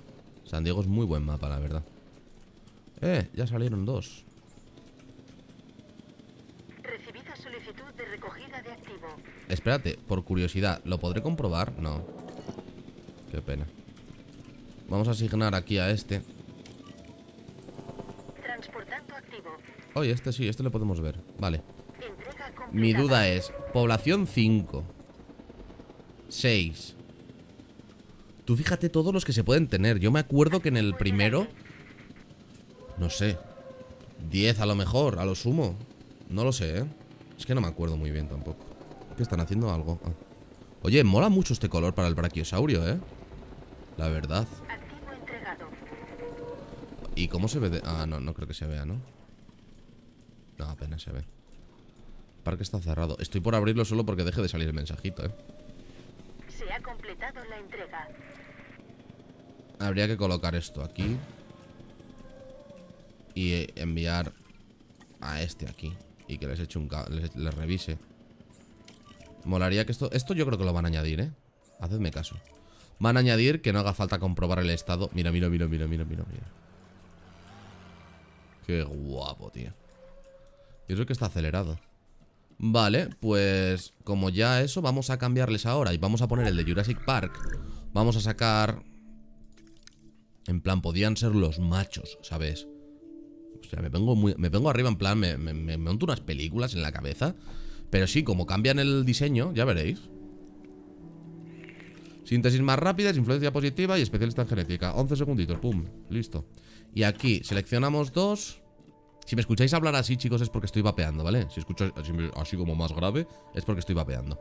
San Diego es muy buen mapa, la verdad. Eh, ya salieron dos. Recibida solicitud de recogida de activo. Espérate, por curiosidad, ¿lo podré comprobar? No. Qué pena. Vamos a asignar aquí a este. Transportando activo. Oye, este sí, este lo podemos ver. Vale. Mi duda es, población 5. 6. Tú fíjate todos los que se pueden tener. Yo me acuerdo que en el primero... No sé. 10 a lo mejor, a lo sumo. No lo sé, ¿eh? Es que no me acuerdo muy bien tampoco. Que están haciendo algo? Ah. Oye, mola mucho este color para el brachiosaurio, ¿eh? La verdad. ¿Y cómo se ve? De... Ah, no, no creo que se vea, ¿no? No, apenas se ve. El parque está cerrado. Estoy por abrirlo solo porque deje de salir el mensajito, ¿eh? Se ha completado la entrega. Habría que colocar esto aquí. Y enviar a este aquí. Y que les eche un revise. Molaría que esto... Esto yo creo que lo van a añadir, ¿eh? Hacedme caso. Van a añadir que no haga falta comprobar el estado. Mira, mira, mira, mira, mira, mira, mira. Qué guapo, tío. Yo creo que está acelerado. Vale, pues como ya eso, vamos a cambiarles ahora y vamos a poner el de Jurassic Park. Vamos a sacar en plan, podían ser los machos, ¿sabes? O sea, me pongo muy, me pongo arriba en plan, me, me, monto unas películas en la cabeza. Pero sí, como cambian el diseño, ya veréis. Síntesis más rápidas, influencia positiva y especialista en genética. 11 segunditos, pum, listo. Y aquí seleccionamos dos. Si me escucháis hablar así, chicos, es porque estoy vapeando, ¿vale? Si escucháis así, como más grave, es porque estoy vapeando.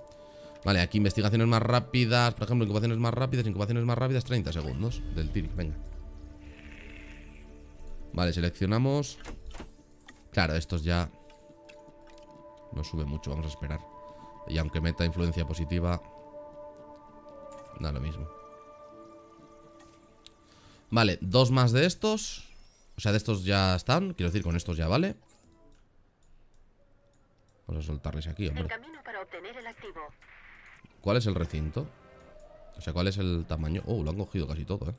Vale, aquí investigaciones más rápidas, por ejemplo, incubaciones más rápidas, incubaciones más rápidas, 30 segundos del tiro, venga. Vale, seleccionamos Claro, estos ya No sube mucho, vamos a esperar Y aunque meta influencia positiva Da lo mismo Vale, dos más de estos O sea, de estos ya están Quiero decir, con estos ya vale Vamos a soltarles aquí, hombre ¿Cuál es el recinto? O sea, ¿cuál es el tamaño? Oh, lo han cogido casi todo, eh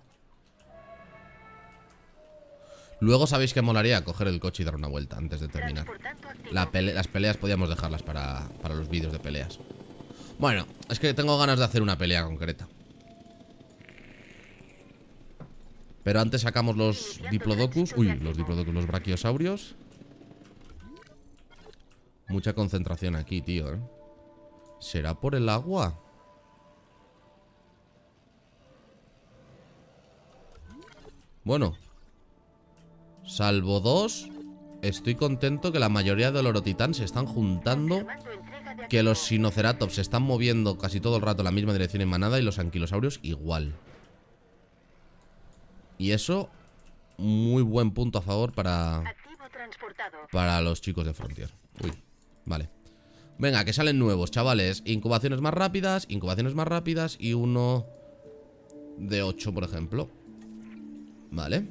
Luego sabéis que molaría coger el coche y dar una vuelta antes de terminar. las peleas podíamos dejarlas para, para los vídeos de peleas. Bueno, es que tengo ganas de hacer una pelea concreta. Pero antes sacamos los diplodocus Uy, los diplodocus, los brachiosaurios Mucha concentración aquí, tío ¿eh? ¿Será por el agua? Bueno Salvo dos, estoy contento que la mayoría de los titán se están juntando. Que los Sinoceratops se están moviendo casi todo el rato en la misma dirección en manada y los anquilosaurios igual. Y eso, muy buen punto a favor para, para los chicos de Frontier. Uy, vale. Venga, que salen nuevos, chavales. Incubaciones más rápidas, incubaciones más rápidas y uno de 8, por ejemplo. Vale.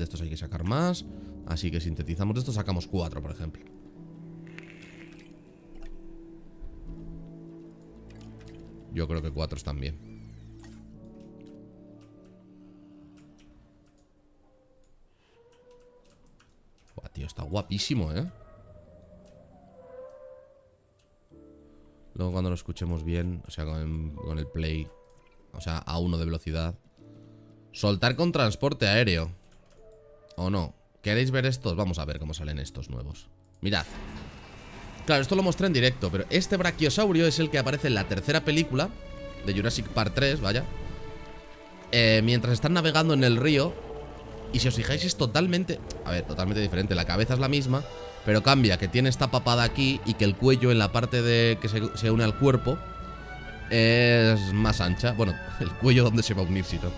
De estos hay que sacar más. Así que sintetizamos de estos, sacamos cuatro, por ejemplo. Yo creo que cuatro están bien. Buah, tío, está guapísimo, ¿eh? Luego cuando lo escuchemos bien, o sea, con, con el play, o sea, a uno de velocidad. Soltar con transporte aéreo. ¿O no? ¿Queréis ver estos? Vamos a ver cómo salen estos nuevos Mirad Claro, esto lo mostré en directo Pero este brachiosaurio es el que aparece en la tercera película De Jurassic Park 3, vaya eh, Mientras están navegando en el río Y si os fijáis es totalmente A ver, totalmente diferente La cabeza es la misma Pero cambia, que tiene esta papada aquí Y que el cuello en la parte de que se, une al cuerpo Es más ancha Bueno, el cuello donde se va a unir, si no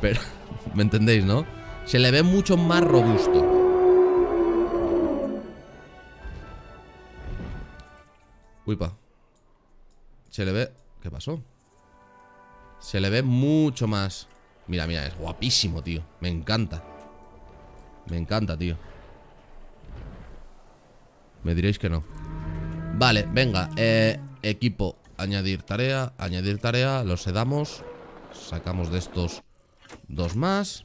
Pero, ¿me entendéis, no? se le ve mucho más robusto. pa! Se le ve... ¿Qué pasó? Se le ve mucho más... Mira, mira, es guapísimo, tío. Me encanta. Me encanta, tío. Me diréis que no. Vale, venga. Eh, equipo, añadir tarea, añadir tarea. Los sedamos. Sacamos de estos dos más.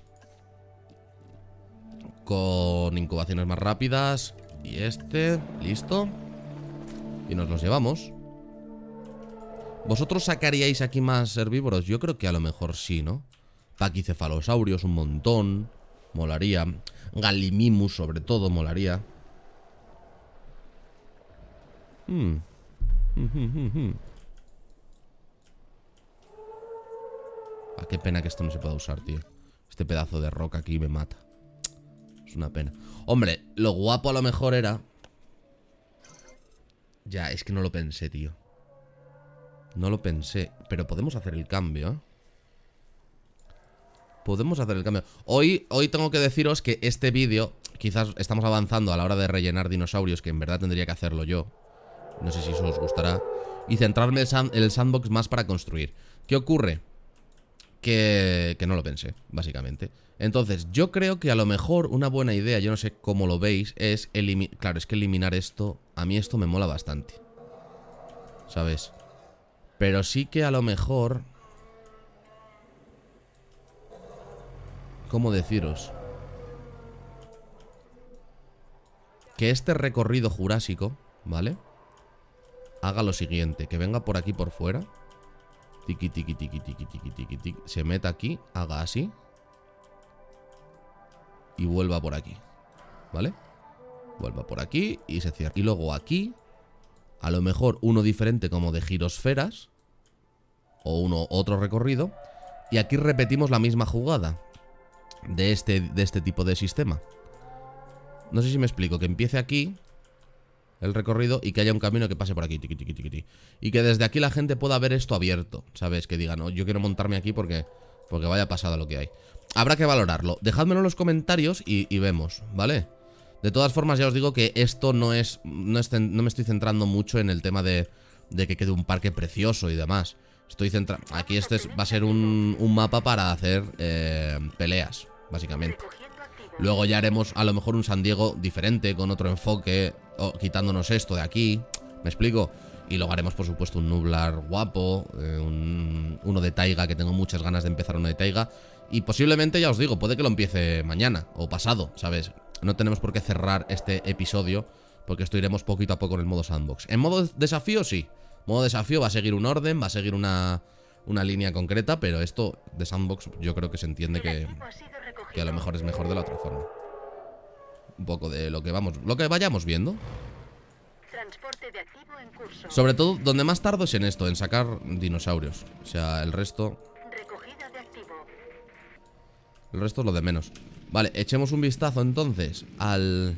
Con incubaciones más rápidas Y este, listo Y nos los llevamos ¿Vosotros sacaríais aquí más herbívoros? Yo creo que a lo mejor sí, ¿no? Paquicefalosaurios un montón Molaría Galimimus sobre todo, molaría hmm. ah, qué pena que esto no se pueda usar, tío Este pedazo de roca aquí me mata una pena. Hombre, lo guapo a lo mejor era... Ya, es que no lo pensé, tío. No lo pensé. Pero podemos hacer el cambio, ¿eh? Podemos hacer el cambio. Hoy, hoy tengo que deciros que este vídeo... Quizás estamos avanzando a la hora de rellenar dinosaurios, que en verdad tendría que hacerlo yo. No sé si eso os gustará. Y centrarme en el sandbox más para construir. ¿Qué ocurre? Que, que no lo pensé, básicamente. Entonces, yo creo que a lo mejor una buena idea, yo no sé cómo lo veis, es eliminar... Claro, es que eliminar esto, a mí esto me mola bastante. ¿Sabes? Pero sí que a lo mejor... ¿Cómo deciros? Que este recorrido jurásico, ¿vale? Haga lo siguiente, que venga por aquí por fuera. Tiki, tiki, tiki, tiki, tiki, tiki, tiki. Se meta aquí, haga así y vuelva por aquí. ¿Vale? Vuelva por aquí y se cierra. Y luego aquí, a lo mejor uno diferente como de girosferas o uno otro recorrido. Y aquí repetimos la misma jugada de este, de este tipo de sistema. No sé si me explico, que empiece aquí el recorrido y que haya un camino que pase por aquí. y que desde aquí la gente pueda ver esto abierto, ¿sabes? Que diga, no, yo quiero montarme aquí porque porque vaya pasado lo que hay Habrá que valorarlo Dejádmelo en los comentarios y, vemos, ¿vale? De todas formas ya os digo que esto no es, no me estoy centrando mucho en el tema de De que quede un parque precioso y demás Estoy centrando... Aquí este va a ser un, mapa para hacer eh, peleas Básicamente Luego ya haremos a lo mejor un San Diego diferente Con otro enfoque o Quitándonos esto de aquí ¿Me explico? Y luego haremos, por supuesto, un nublar guapo, eh, uno de taiga, que tengo muchas ganas de empezar uno de taiga. Y posiblemente, ya os digo, puede que lo empiece mañana o pasado, ¿sabes? No tenemos por qué cerrar este episodio, porque esto iremos poquito a poco en el modo sandbox. En modo desafío, sí. Modo desafío va a seguir un orden, va a seguir una, una línea concreta, pero esto de sandbox yo creo que se entiende que, que a lo mejor es mejor de la otra forma. Un poco de lo que vamos, lo que vayamos viendo. Sobre todo, donde más tardo es en esto, en sacar dinosaurios. O sea, el resto... El resto es lo de menos. Vale, echemos un vistazo entonces al...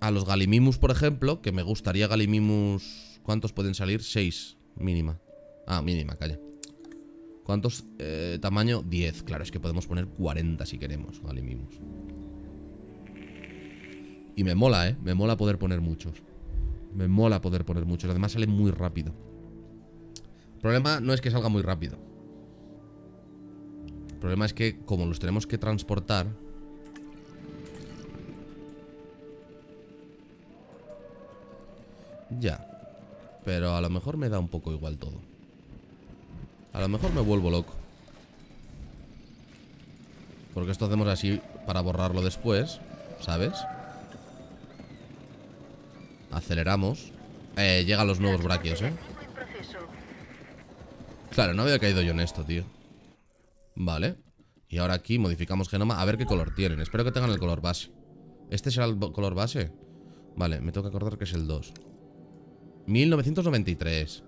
A los Galimimus, por ejemplo, que me gustaría Galimimus... ¿Cuántos pueden salir? 6, mínima. Ah, mínima, calla. ¿Cuántos? Eh, tamaño 10. Claro, es que podemos poner 40 si queremos, Galimimus. Y me mola, ¿eh? Me mola poder poner muchos. Me mola poder poner muchos. Además sale muy rápido. El problema no es que salga muy rápido. El problema es que como los tenemos que transportar... Ya. Pero a lo mejor me da un poco igual todo. A lo mejor me vuelvo loco. Porque esto hacemos así para borrarlo después, ¿sabes? Aceleramos eh, llegan los nuevos braquios, eh Claro, no había caído yo en esto, tío Vale Y ahora aquí modificamos genoma A ver qué color tienen Espero que tengan el color base ¿Este será el color base? Vale, me tengo que acordar que es el 2 1993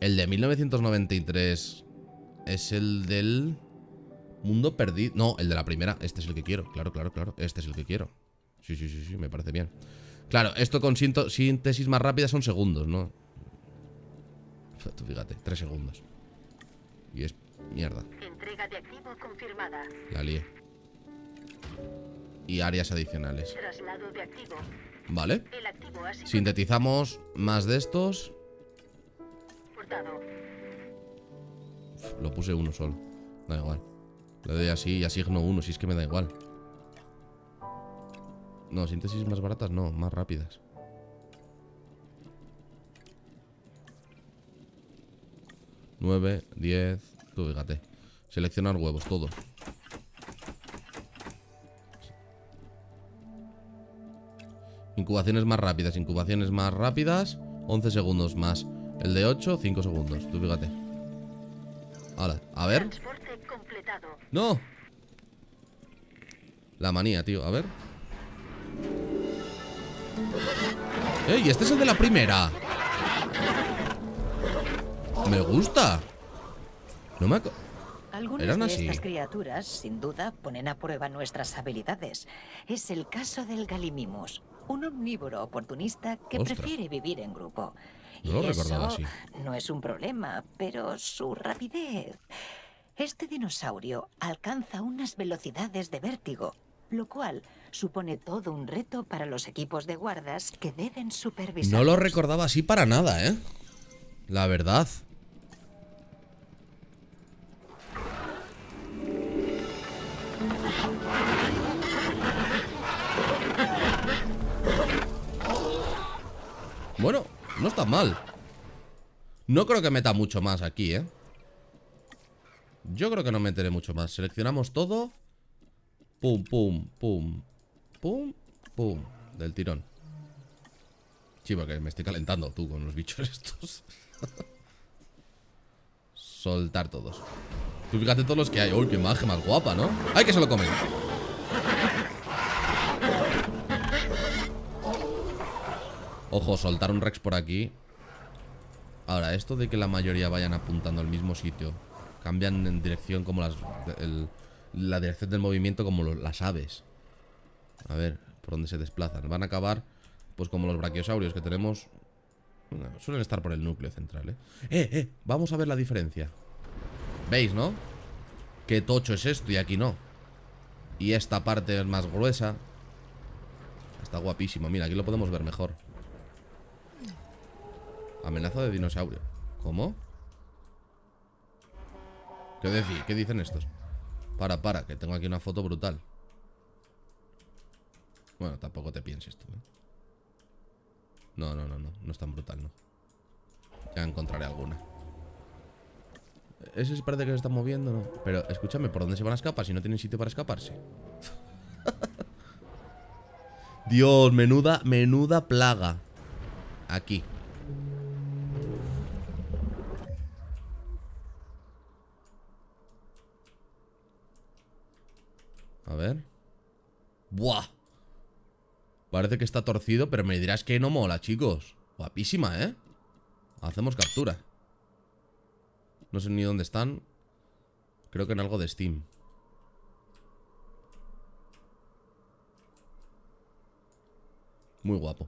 El de 1993 Es el del... Mundo perdido No, el de la primera Este es el que quiero Claro, claro, claro Este es el que quiero Sí, sí, sí, sí, me parece bien. Claro, esto con síntesis más rápida son segundos, ¿no? fíjate, tres segundos. Y es mierda. La lié. Y áreas adicionales. Vale. Sintetizamos más de estos. lo puse uno solo. Da igual. Le doy así y asigno uno, si es que me da igual. No, síntesis más baratas no, más rápidas. 9, 10, Tú fíjate. Seleccionar huevos, todo. Incubaciones más rápidas, incubaciones más rápidas. 11 segundos más. El de 8, 5 segundos. Tú fíjate. Ahora, a ver. No. La manía, tío. A ver. ¡Ey! Este es el de la primera. Me gusta. No me... Algunas de estas criaturas, sin duda, ponen a prueba nuestras habilidades. Es el caso del Galimimus, un omnívoro oportunista que prefiere vivir en grupo. No y no es un problema, pero su rapidez... Este dinosaurio alcanza unas velocidades de vértigo lo cual supone todo un reto para los equipos de guardas que deben supervisar. No lo recordaba así para nada, ¿eh? La verdad. Bueno, no está mal No creo que meta mucho más aquí, ¿eh? Yo creo que no meteré mucho más Seleccionamos todo Pum, pum, pum. Pum, pum. Del tirón. Chiva que me estoy calentando tú con los bichos estos. Soltar todos. Tú fíjate todos los que hay. Uy, qué imagen más guapa, ¿no? ¡Ay, que se lo comen! Ojo, soltar un Rex por aquí. Ahora, esto de que la mayoría vayan apuntando al mismo sitio. Cambian en dirección como las la dirección del movimiento como las aves. A ver, por dónde se desplazan. Van a acabar, pues como los brachiosaurios que tenemos. suelen estar por el núcleo central, ¿eh? ¡Eh, eh! Vamos a ver la diferencia. ¿Veis, no? Qué tocho es esto y aquí no. Y esta parte es más gruesa. Está guapísimo. Mira, aquí lo podemos ver mejor. Amenaza de dinosaurio. ¿Cómo? ¿Qué, decir? ¿Qué dicen estos? Para, para, que tengo aquí una foto brutal. Bueno, tampoco te pienses tú, ¿eh? No, no, no, no. No es tan brutal, no. Ya encontraré alguna. Ese parece que se está moviendo, ¿no? Pero escúchame, ¿por dónde se van a escapar si no tienen sitio para escaparse? Dios, menuda, menuda plaga. Aquí. A ver. ¡Buah! Parece que está torcido, pero me dirás que no mola, chicos. Guapísima, ¿eh? Hacemos captura. No sé ni dónde están. Creo que en algo de Steam. Muy guapo.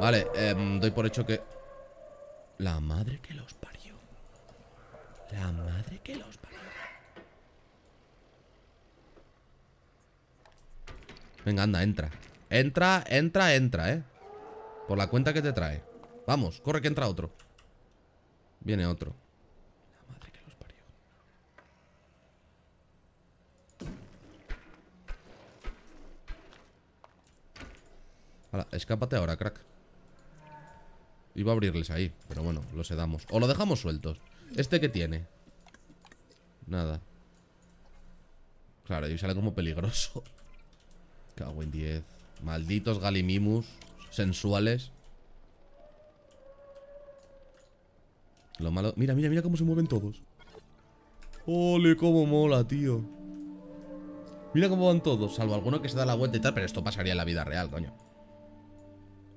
Vale, em, doy por hecho que... La madre que los parió. La madre que los parió. Venga, anda, entra Entra, entra, entra, eh Por la cuenta que te trae Vamos, corre que entra otro Viene otro La madre que los parió escápate ahora, crack Iba a abrirles ahí Pero bueno, lo sedamos O lo dejamos sueltos ¿Este que tiene? Nada Claro, y sale como peligroso Cago en 10. Malditos Galimimus. Sensuales. Lo malo... Mira, mira, mira cómo se mueven todos. ¡Ole, cómo mola, tío! Mira cómo van todos, salvo alguno que se da la vuelta y tal, pero esto pasaría en la vida real, coño.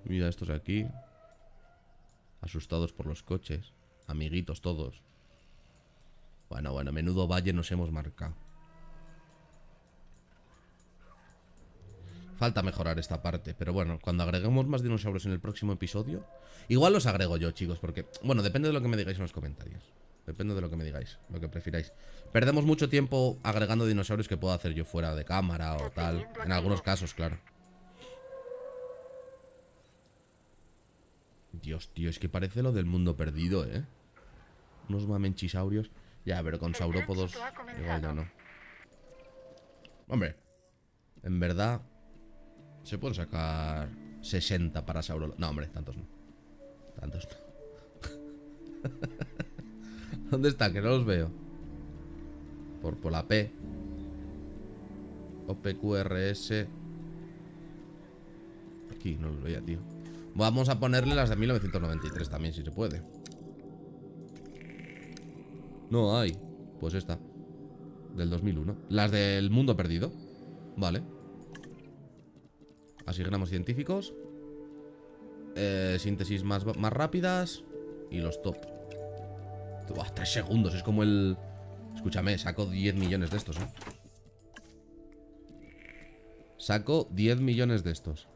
Mira estos aquí. Asustados por los coches. Amiguitos todos. Bueno, bueno, menudo valle nos hemos marcado. Falta mejorar esta parte, pero bueno, cuando agreguemos más dinosaurios en el próximo episodio, igual los agrego yo, chicos, porque, bueno, depende de lo que me digáis en los comentarios. Depende de lo que me digáis, lo que prefiráis. Perdemos mucho tiempo agregando dinosaurios que puedo hacer yo fuera de cámara o tal. En algunos casos, claro. Dios, tío, es que parece lo del mundo perdido, ¿eh? Unos mamenchisaurios. Ya, pero con saurópodos igual ya no. Hombre, en verdad... Se puede sacar 60 para Sauron. No, hombre, tantos no. Tantos no. ¿Dónde está? Que no los veo. Por, por la P. OPQRS. Aquí, no los veía, tío. Vamos a ponerle las de 1993 también, si se puede. No hay. Pues esta. Del 2001. Las del mundo perdido. Vale. Asignamos científicos. Eh, síntesis más, rápidas. Y los top. tres segundos, es como el... Escúchame, saco 10 millones de estos, ¿eh? Saco 10 millones de estos.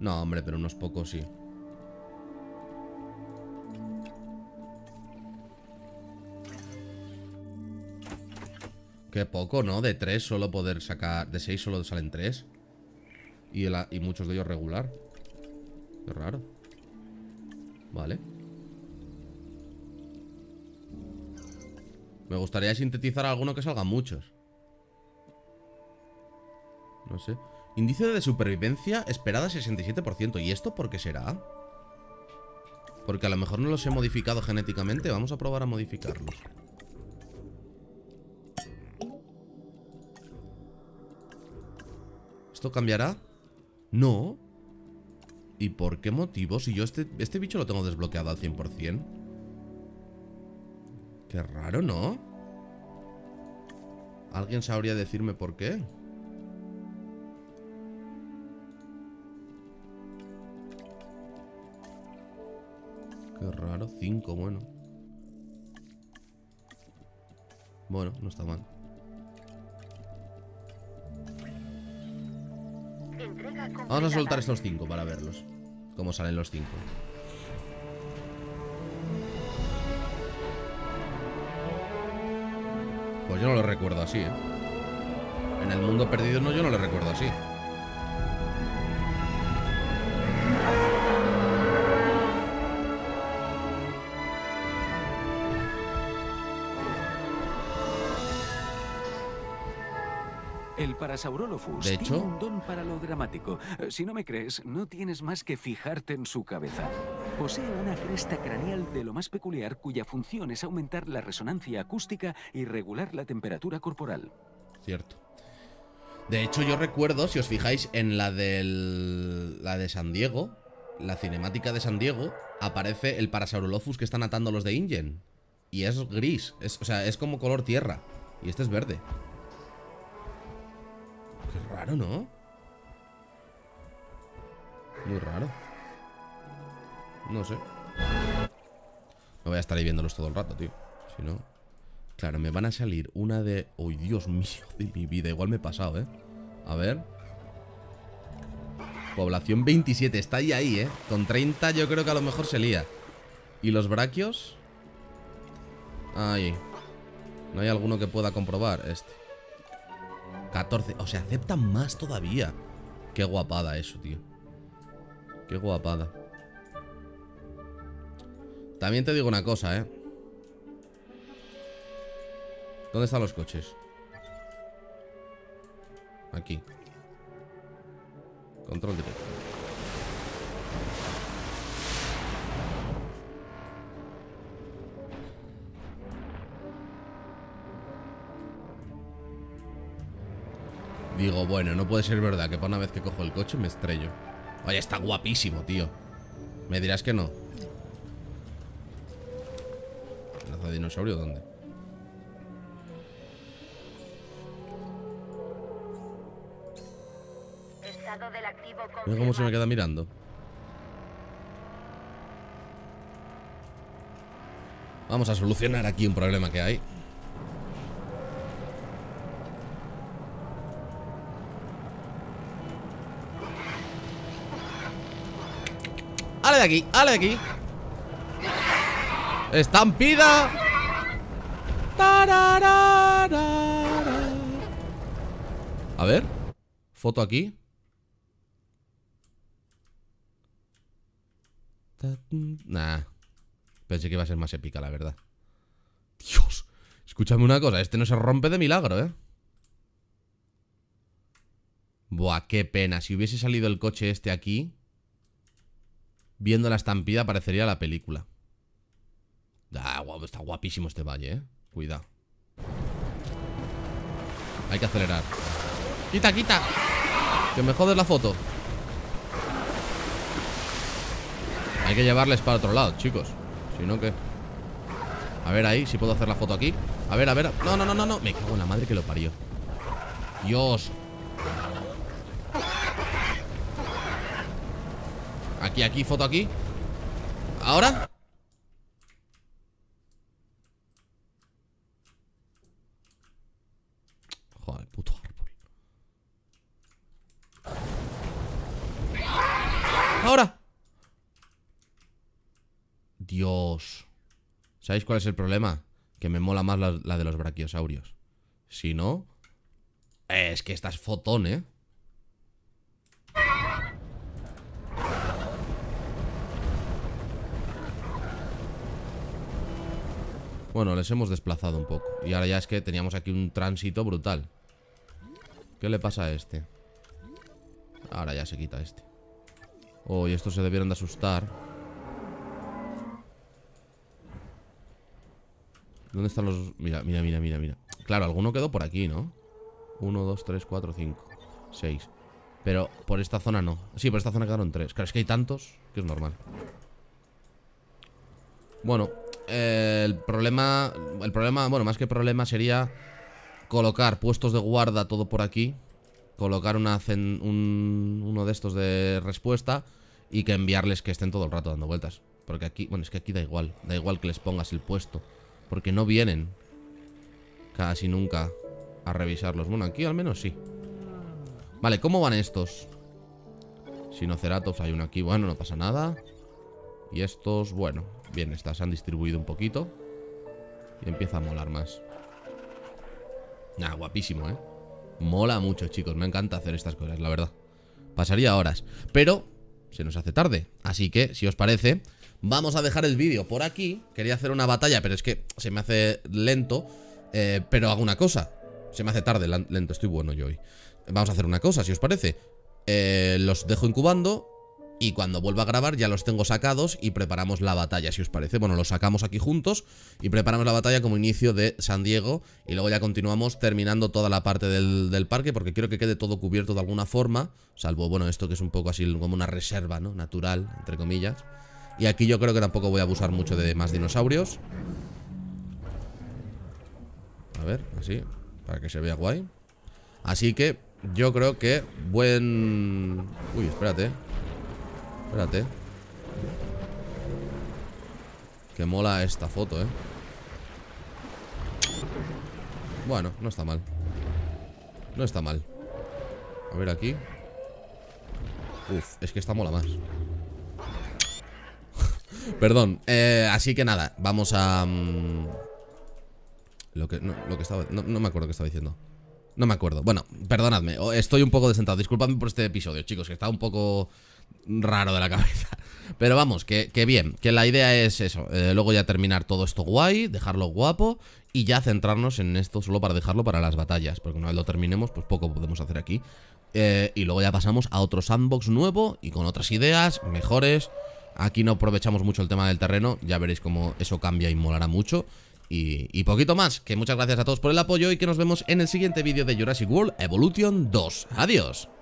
No, hombre, pero unos pocos sí. Qué poco, ¿no? De tres solo poder sacar... De seis solo salen tres. Y, y muchos de ellos regular. Qué raro. Vale. Me gustaría sintetizar alguno que salga muchos. No sé. Índice de supervivencia esperada 67%. ¿Y esto por qué será? Porque a lo mejor no los he modificado genéticamente. Vamos a probar a modificarlos. cambiará? No. ¿Y por qué motivo? Si yo este, este bicho lo tengo desbloqueado al 100%. Qué raro, ¿no? ¿Alguien sabría decirme por qué? Qué raro, 5, bueno. Bueno, no está mal. Vamos a soltar estos cinco para verlos. Cómo salen los cinco. Pues yo no lo recuerdo así, ¿eh? En el mundo perdido no, yo no lo recuerdo así. Parasaurolophus. de hecho, un don para lo dramático. Eh, si no me crees, no tienes más que fijarte en su cabeza. Posee una cresta craneal de lo más peculiar cuya función es aumentar la resonancia acústica y regular la temperatura corporal. Cierto. De hecho, yo recuerdo, si os fijáis, en la del. La de San Diego, la cinemática de San Diego, aparece el Parasaurolophus que están atando los de Ingen. Y es gris. Es, o sea, es como color tierra. Y este es verde raro, ¿no? Muy raro No sé No voy a estar ahí viéndolos todo el rato, tío Si no... Claro, me van a salir una de... ¡Oh, Dios mío de mi vida! Igual me he pasado, ¿eh? A ver... Población 27, está ahí, ahí, ¿eh? Con 30 yo creo que a lo mejor se lía ¿Y los braquios? Ahí ¿No hay alguno que pueda comprobar? Este 14. O sea, aceptan más todavía. Qué guapada eso, tío. Qué guapada. También te digo una cosa, ¿eh? ¿Dónde están los coches? Aquí. Control directo. Digo, bueno, no puede ser verdad que por una vez que cojo el coche me estrello. Oye, está guapísimo, tío. Me dirás que no. ¿Lazo de dinosaurio dónde? Mira cómo se me queda mirando. Vamos a solucionar aquí un problema que hay. de aquí, ale de aquí Estampida A ver Foto aquí Nah Pensé que iba a ser más épica, la verdad Dios Escúchame una cosa, este no se rompe de milagro, eh Buah, qué pena Si hubiese salido el coche este aquí viendo la estampida parecería la película. Da, ah, está guapísimo este valle, eh. Cuidado. Hay que acelerar. ¡Quita, quita! Que me jodes la foto. Hay que llevarles para otro lado, chicos. Si no, ¿qué? A ver ahí, si puedo hacer la foto aquí. A ver, a ver. No, no, no, no, no. Me cago en la madre que lo parió. Dios. Aquí, aquí, foto aquí ¿Ahora? Joder, puto árbol ¡Ahora! Dios ¿Sabéis cuál es el problema? Que me mola más la, de los brachiosaurios Si no... Es que esta es fotón, ¿eh? Bueno, les hemos desplazado un poco. Y ahora ya es que teníamos aquí un tránsito brutal. ¿Qué le pasa a este? Ahora ya se quita este. Oh, y estos se debieron de asustar. ¿Dónde están los...? Mira, mira, mira, mira, mira. Claro, alguno quedó por aquí, ¿no? Uno, dos, tres, cuatro, cinco... Seis. Pero por esta zona no. Sí, por esta zona quedaron tres. Claro, es que hay tantos que es normal. Bueno, el problema, el problema, bueno, más que problema sería colocar puestos de guarda todo por aquí, colocar una uno de estos de respuesta y que enviarles que estén todo el rato dando vueltas. Porque aquí, bueno, es que aquí da igual, da igual que les pongas el puesto, porque no vienen casi nunca a revisarlos. Bueno, aquí al menos sí. Vale, ¿cómo van estos? Sinoceratops hay uno aquí, bueno, no pasa nada. Y estos, bueno, Bien, estas se han distribuido un poquito. Y empieza a molar más. Nah, guapísimo, ¿eh? Mola mucho, chicos. Me encanta hacer estas cosas, la verdad. Pasaría horas. Pero se nos hace tarde. Así que, si os parece, vamos a dejar el vídeo por aquí. Quería hacer una batalla, pero es que se me hace lento. Eh, pero hago una cosa. Se me hace tarde, lento. Estoy bueno yo hoy. Vamos a hacer una cosa, si os parece. Eh, los dejo incubando y cuando vuelva a grabar ya los tengo sacados y preparamos la batalla, si os parece. Bueno, los sacamos aquí juntos y preparamos la batalla como inicio de San Diego y luego ya continuamos terminando toda la parte del, parque porque quiero que quede todo cubierto de alguna forma, salvo, bueno, esto que es un poco así como una reserva, ¿no? Natural, entre comillas. Y aquí yo creo que tampoco voy a abusar mucho de más dinosaurios. A ver, así, para que se vea guay. Así que yo creo que buen... Uy, espérate, eh. Espérate. Que mola esta foto, ¿eh? Bueno, no está mal No está mal A ver aquí Uf, es que está mola más Perdón eh, Así que nada, vamos a... Mm, lo, que, no, estaba... No, me acuerdo qué estaba diciendo No me acuerdo Bueno, perdonadme Estoy un poco desentado Disculpadme por este episodio, chicos Que está un poco raro de la cabeza. Pero vamos, que, bien, que la idea es eso. Eh, luego ya terminar todo esto guay, dejarlo guapo y ya centrarnos en esto solo para dejarlo para las batallas. Porque una vez lo terminemos, pues poco podemos hacer aquí. Eh, y luego ya pasamos a otro sandbox nuevo y con otras ideas mejores. Aquí no aprovechamos mucho el tema del terreno, ya veréis cómo eso cambia y molará mucho. Y, y, poquito más, que muchas gracias a todos por el apoyo y que nos vemos en el siguiente vídeo de Jurassic World Evolution 2. Adiós.